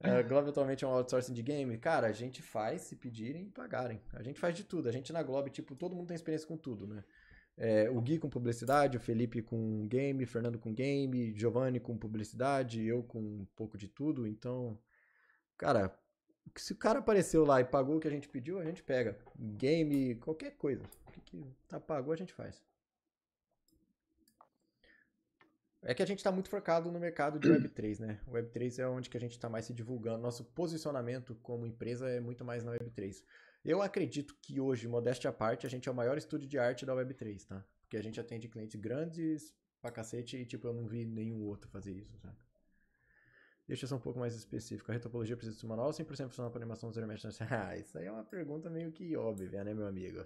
A Globo atualmente é um outsourcing de game. Cara, a gente faz se pedirem e pagarem. A gente faz de tudo. A gente na Globo, tipo, todo mundo tem experiência com tudo, né? É, o Gui com publicidade, o Felipe com game, Fernando com game, Giovanni com publicidade, eu com um pouco de tudo. Então, cara, se o cara apareceu lá e pagou o que a gente pediu, a gente pega. Game, qualquer coisa. O que tá pagou, a gente faz. É que a gente está muito focado no mercado de Web3, né? Web3 é onde que a gente está mais se divulgando. Nosso posicionamento como empresa é muito mais na Web3. Eu acredito que hoje, modéstia à parte, a gente é o maior estúdio de arte da Web3, tá? Porque a gente atende clientes grandes pra cacete e, tipo, eu não vi nenhum outro fazer isso, sabe? Deixa eu ser um pouco mais específico. A retopologia precisa de um manual 100% funcional para animação dos remeshers? Ah, isso aí é uma pergunta meio que óbvia, né, meu amigo?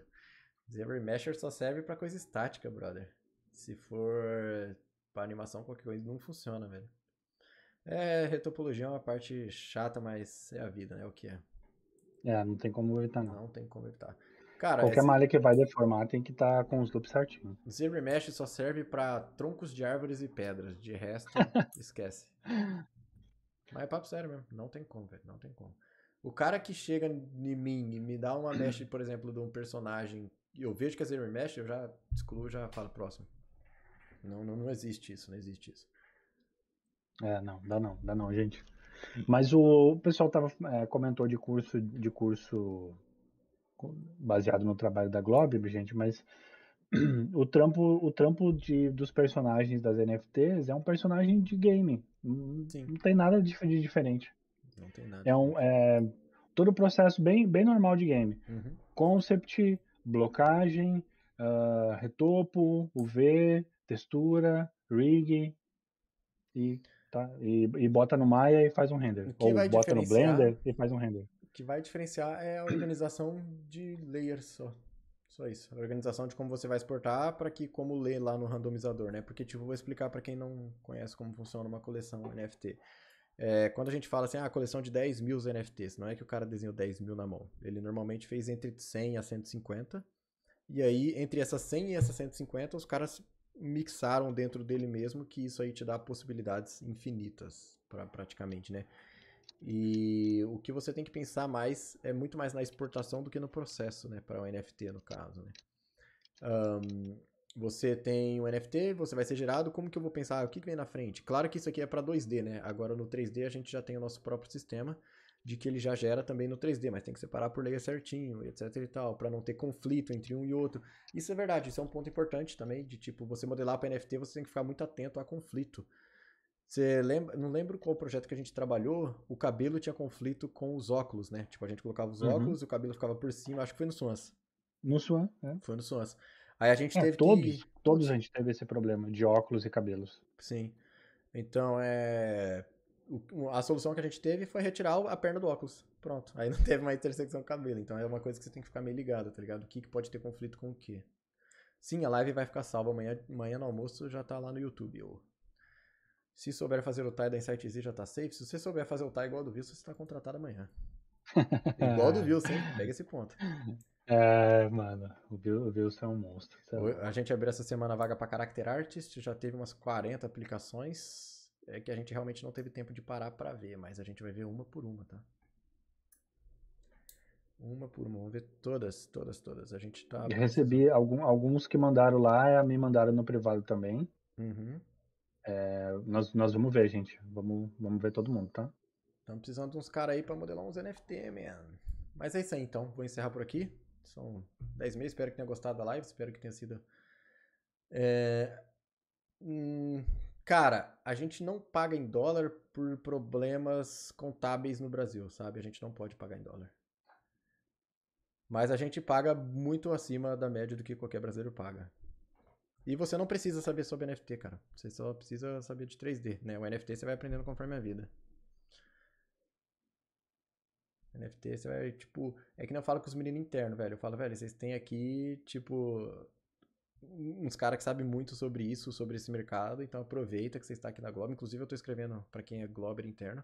Dizer só serve para coisa estática, brother. Se for para animação, qualquer coisa não funciona, velho. É, retopologia é uma parte chata, mas é a vida, né? O que é. É, não tem como evitar, não. Não tem como evitar. Cara, Qualquer esse... malha que vai deformar tem que estar tá com os loops certinho. Zebra Mesh só serve para troncos de árvores e pedras. De resto, esquece. Mas é papo sério mesmo. Não tem como, velho. Não tem como. O cara que chega em mim e me dá uma mesh, por exemplo, de um personagem e eu vejo que é zero mesh, eu já excluo já falo próximo. Não, não, não existe isso, não existe isso. É, não, dá não, dá não, gente. Mas o, o pessoal tava, é, comentou de curso, de curso baseado no trabalho da Globo, gente, mas o trampo, o trampo de, dos personagens das NFTs é um personagem de game. Sim. Não tem nada de, diferente. Não tem nada. É um é, todo o processo bem, bem normal de game. Uhum. Concept, blocagem, uh, retopo, UV, textura, rig e tá e, e bota no Maya e faz um render ou bota no Blender e faz um render. O que vai diferenciar é a organização de layers só. Só isso. A organização de como você vai exportar para que como ler lá no randomizador, né? Porque, tipo, vou explicar para quem não conhece como funciona uma coleção NFT. É, quando a gente fala assim, ah, coleção de 10 mil NFTs, não é que o cara desenhou 10 mil na mão. Ele normalmente fez entre 100 a 150. E aí, entre essas 100 e essas 150, os caras mixaram dentro dele mesmo, que isso aí te dá possibilidades infinitas, pra, praticamente, né? E o que você tem que pensar mais é muito mais na exportação do que no processo, né? Para o NFT, no caso, né? Um, você tem o NFT, você vai ser gerado, como que eu vou pensar o que, que vem na frente? Claro que isso aqui é para 2D, né? Agora no 3D a gente já tem o nosso próprio sistema de que ele já gera também no 3D, mas tem que separar por layer certinho, etc e tal, para não ter conflito entre um e outro. Isso é verdade, isso é um ponto importante também, de tipo, você modelar para NFT, você tem que ficar muito atento a conflito você lembra, não lembro qual projeto que a gente trabalhou, o cabelo tinha conflito com os óculos, né? Tipo, a gente colocava os uhum. óculos, o cabelo ficava por cima, acho que foi no Swans. No Swans, é. Foi no Swans. Aí a gente é, teve todos, que... todos a gente teve esse problema de óculos e cabelos. Sim. Então, é a solução que a gente teve foi retirar a perna do óculos. Pronto. Aí não teve mais intersecção com o cabelo. Então é uma coisa que você tem que ficar meio ligado, tá ligado? O que, que pode ter conflito com o quê? Sim, a live vai ficar salva amanhã, amanhã no almoço, já tá lá no YouTube. Ou... Se souber fazer o tie da Insight Z já tá safe. Se você souber fazer o tie igual ao do Wilson, você está contratado amanhã. igual ao do Wilson, hein? Pega esse ponto. É, mano, o Wilson é um monstro. É a gente abriu essa semana a vaga para Character Artist, já teve umas 40 aplicações. É que a gente realmente não teve tempo de parar para ver, mas a gente vai ver uma por uma, tá? Uma por uma, vamos ver todas, todas, todas. A gente tá. Eu recebi algum, alguns que mandaram lá, eh, me mandaram no privado também. Uhum. É, nós, nós vamos ver, gente. Vamos, vamos ver todo mundo, tá? Estamos precisando de uns caras aí para modelar uns NFT, man. Mas é isso aí, então. Vou encerrar por aqui. São 10 meses. Espero que tenha gostado da live. Espero que tenha sido. É... Hum... Cara, a gente não paga em dólar por problemas contábeis no Brasil, sabe? A gente não pode pagar em dólar. Mas a gente paga muito acima da média do que qualquer brasileiro paga. E você não precisa saber sobre NFT, cara. Você só precisa saber de 3D, né? O NFT você vai aprendendo conforme a vida. NFT, você vai, tipo... É que não eu falo com os meninos internos, velho. Eu falo, velho, vocês têm aqui, tipo... Uns caras que sabem muito sobre isso, sobre esse mercado. Então aproveita que você está aqui na Globo. Inclusive eu estou escrevendo para quem é Glober interno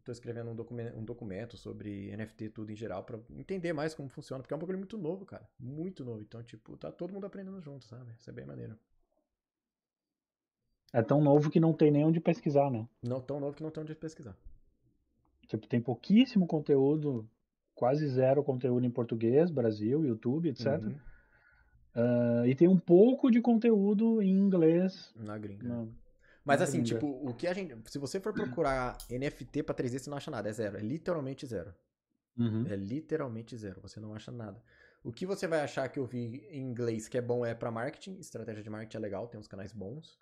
estou escrevendo um documento, um documento, sobre NFT tudo em geral para entender mais como funciona, porque é um bagulho muito novo, cara, muito novo. Então, tipo, tá todo mundo aprendendo junto, sabe? Isso é bem maneiro. É tão novo que não tem nem onde pesquisar, né? Não, tão novo que não tem onde pesquisar. Tipo, tem pouquíssimo conteúdo, quase zero conteúdo em português, Brasil, YouTube, etc. Uhum. Uh, e tem um pouco de conteúdo em inglês. Na gringa. Mas assim, tipo, o que a gente. Se você for procurar NFT pra 3D, você não acha nada. É zero. É literalmente zero. Uhum. É literalmente zero. Você não acha nada. O que você vai achar que eu vi em inglês que é bom é para marketing. Estratégia de marketing é legal, tem uns canais bons.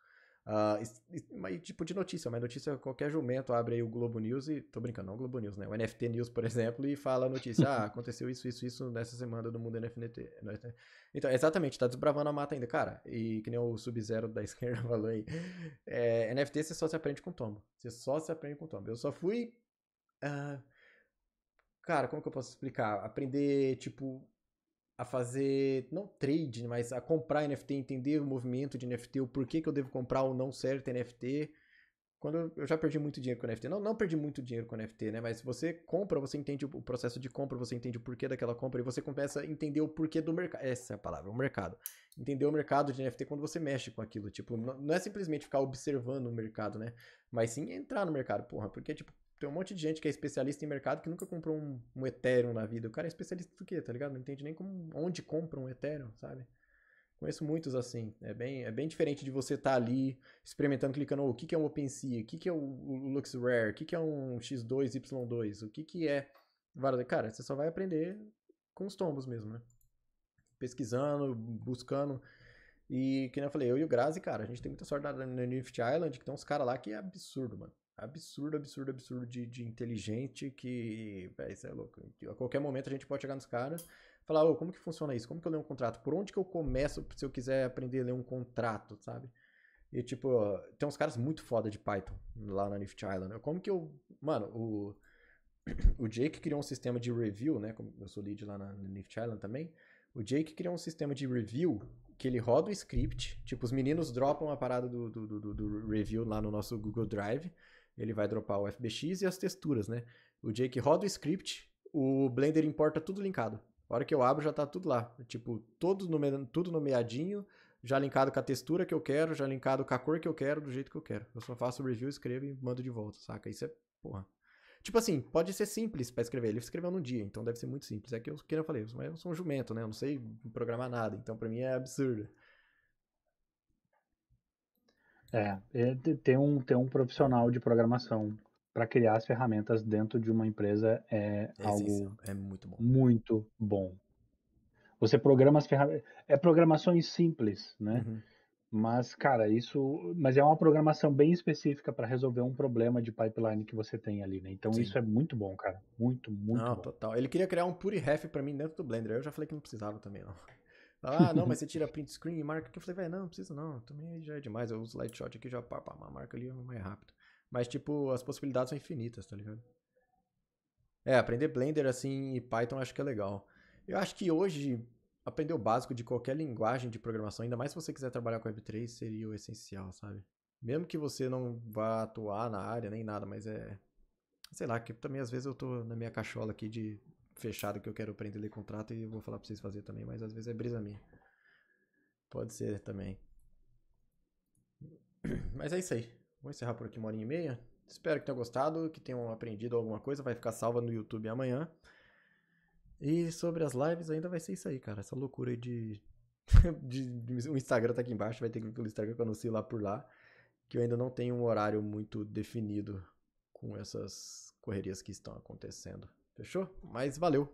Uh, tipo de notícia, mas notícia qualquer jumento abre aí o Globo News e. Tô brincando, não o Globo News, né? O NFT News, por exemplo, e fala a notícia: ah, aconteceu isso, isso, isso nessa semana do mundo NFT. Então, exatamente, tá desbravando a mata ainda, cara. E que nem o Sub-Zero da esquerda falou aí. É, NFT você só se aprende com tombo. Você só se aprende com tombo. Eu só fui. Uh, cara, como que eu posso explicar? Aprender, tipo, a fazer, não trade, mas a comprar NFT, entender o movimento de NFT, o porquê que eu devo comprar ou não certo NFT. Quando eu já perdi muito dinheiro com NFT. Não, não perdi muito dinheiro com NFT, né? Mas você compra, você entende o processo de compra, você entende o porquê daquela compra e você começa a entender o porquê do mercado. Essa é a palavra, o mercado. Entender o mercado de NFT quando você mexe com aquilo. Tipo, não é simplesmente ficar observando o mercado, né? Mas sim entrar no mercado, porra. Porque, tipo, tem um monte de gente que é especialista em mercado que nunca comprou um, um Ethereum na vida. O cara é especialista do quê, tá ligado? Não entende nem como, onde compra um Ethereum, sabe? Conheço muitos assim. É bem, é bem diferente de você estar tá ali experimentando, clicando oh, o que, que é um OpenSea, o que, que é o, o LuxRare, o que, que é um X2, Y2, o que, que é. Cara, você só vai aprender com os tombos mesmo, né? Pesquisando, buscando. E, que nem eu falei, eu e o Grazi, cara, a gente tem muita sorte na, na Nft Island, que tem uns caras lá que é absurdo, mano absurdo, absurdo, absurdo de, de inteligente que, véi, isso é louco. A qualquer momento a gente pode chegar nos caras falar, ô, como que funciona isso? Como que eu leio um contrato? Por onde que eu começo se eu quiser aprender a ler um contrato, sabe? E, tipo, tem uns caras muito foda de Python lá na Nift Island. Como que eu... Mano, o, o Jake criou um sistema de review, né? Como eu sou lead lá na, na Nift Island também. O Jake criou um sistema de review que ele roda o script. Tipo, os meninos dropam a parada do, do, do, do review lá no nosso Google Drive ele vai dropar o FBX e as texturas, né? O Jake roda o script, o Blender importa tudo linkado. A hora que eu abro já tá tudo lá, tipo, todo nome... tudo nomeadinho, já linkado com a textura que eu quero, já linkado com a cor que eu quero, do jeito que eu quero. Eu só faço o review, escrevo e mando de volta, saca? Isso é porra. Tipo assim, pode ser simples para escrever. Ele escreveu num dia, então deve ser muito simples. É que eu, que eu falei, mas eu sou um jumento, né? Eu não sei programar nada, então para mim é absurdo. É, é ter um, ter um profissional de programação para criar as ferramentas dentro de uma empresa é, é algo é muito bom. Muito bom. Você programa as ferramentas, é programações simples, né? Uhum. Mas cara, isso, mas é uma programação bem específica para resolver um problema de pipeline que você tem ali, né? Então Sim. isso é muito bom, cara. Muito, muito não, bom. total. Ele queria criar um pure ref para mim dentro do Blender. Eu já falei que não precisava também, não. Ah, não, mas você tira print screen e marca Eu falei, velho, não, não precisa não. Também já é demais. Eu uso light shot aqui, já pá, pá, marca ali é mais rápido. Mas, tipo, as possibilidades são infinitas, tá ligado? É, aprender Blender, assim, e Python acho que é legal. Eu acho que hoje, aprender o básico de qualquer linguagem de programação, ainda mais se você quiser trabalhar com Web3, seria o essencial, sabe? Mesmo que você não vá atuar na área nem nada, mas é. Sei lá, que também às vezes eu tô na minha cachola aqui de fechado que eu quero aprender a ler contrato e vou falar pra vocês fazer também, mas às vezes é brisa minha. Pode ser também. Mas é isso aí. Vou encerrar por aqui uma hora e meia. Espero que tenham gostado, que tenham aprendido alguma coisa. Vai ficar salva no YouTube amanhã. E sobre as lives, ainda vai ser isso aí, cara. Essa loucura aí de. de, de o Instagram tá aqui embaixo, vai ter que ir pelo Instagram que eu anuncio lá por lá. Que eu ainda não tenho um horário muito definido com essas correrias que estão acontecendo. Fechou? Mas valeu.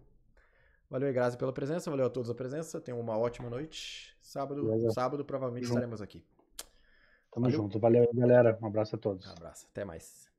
Valeu, Grazi, pela presença. Valeu a todos a presença. Tenham uma ótima noite. Sábado, sábado provavelmente Sim. estaremos aqui. Tamo valeu. junto. Valeu, galera. Um abraço a todos. Um abraço. Até mais.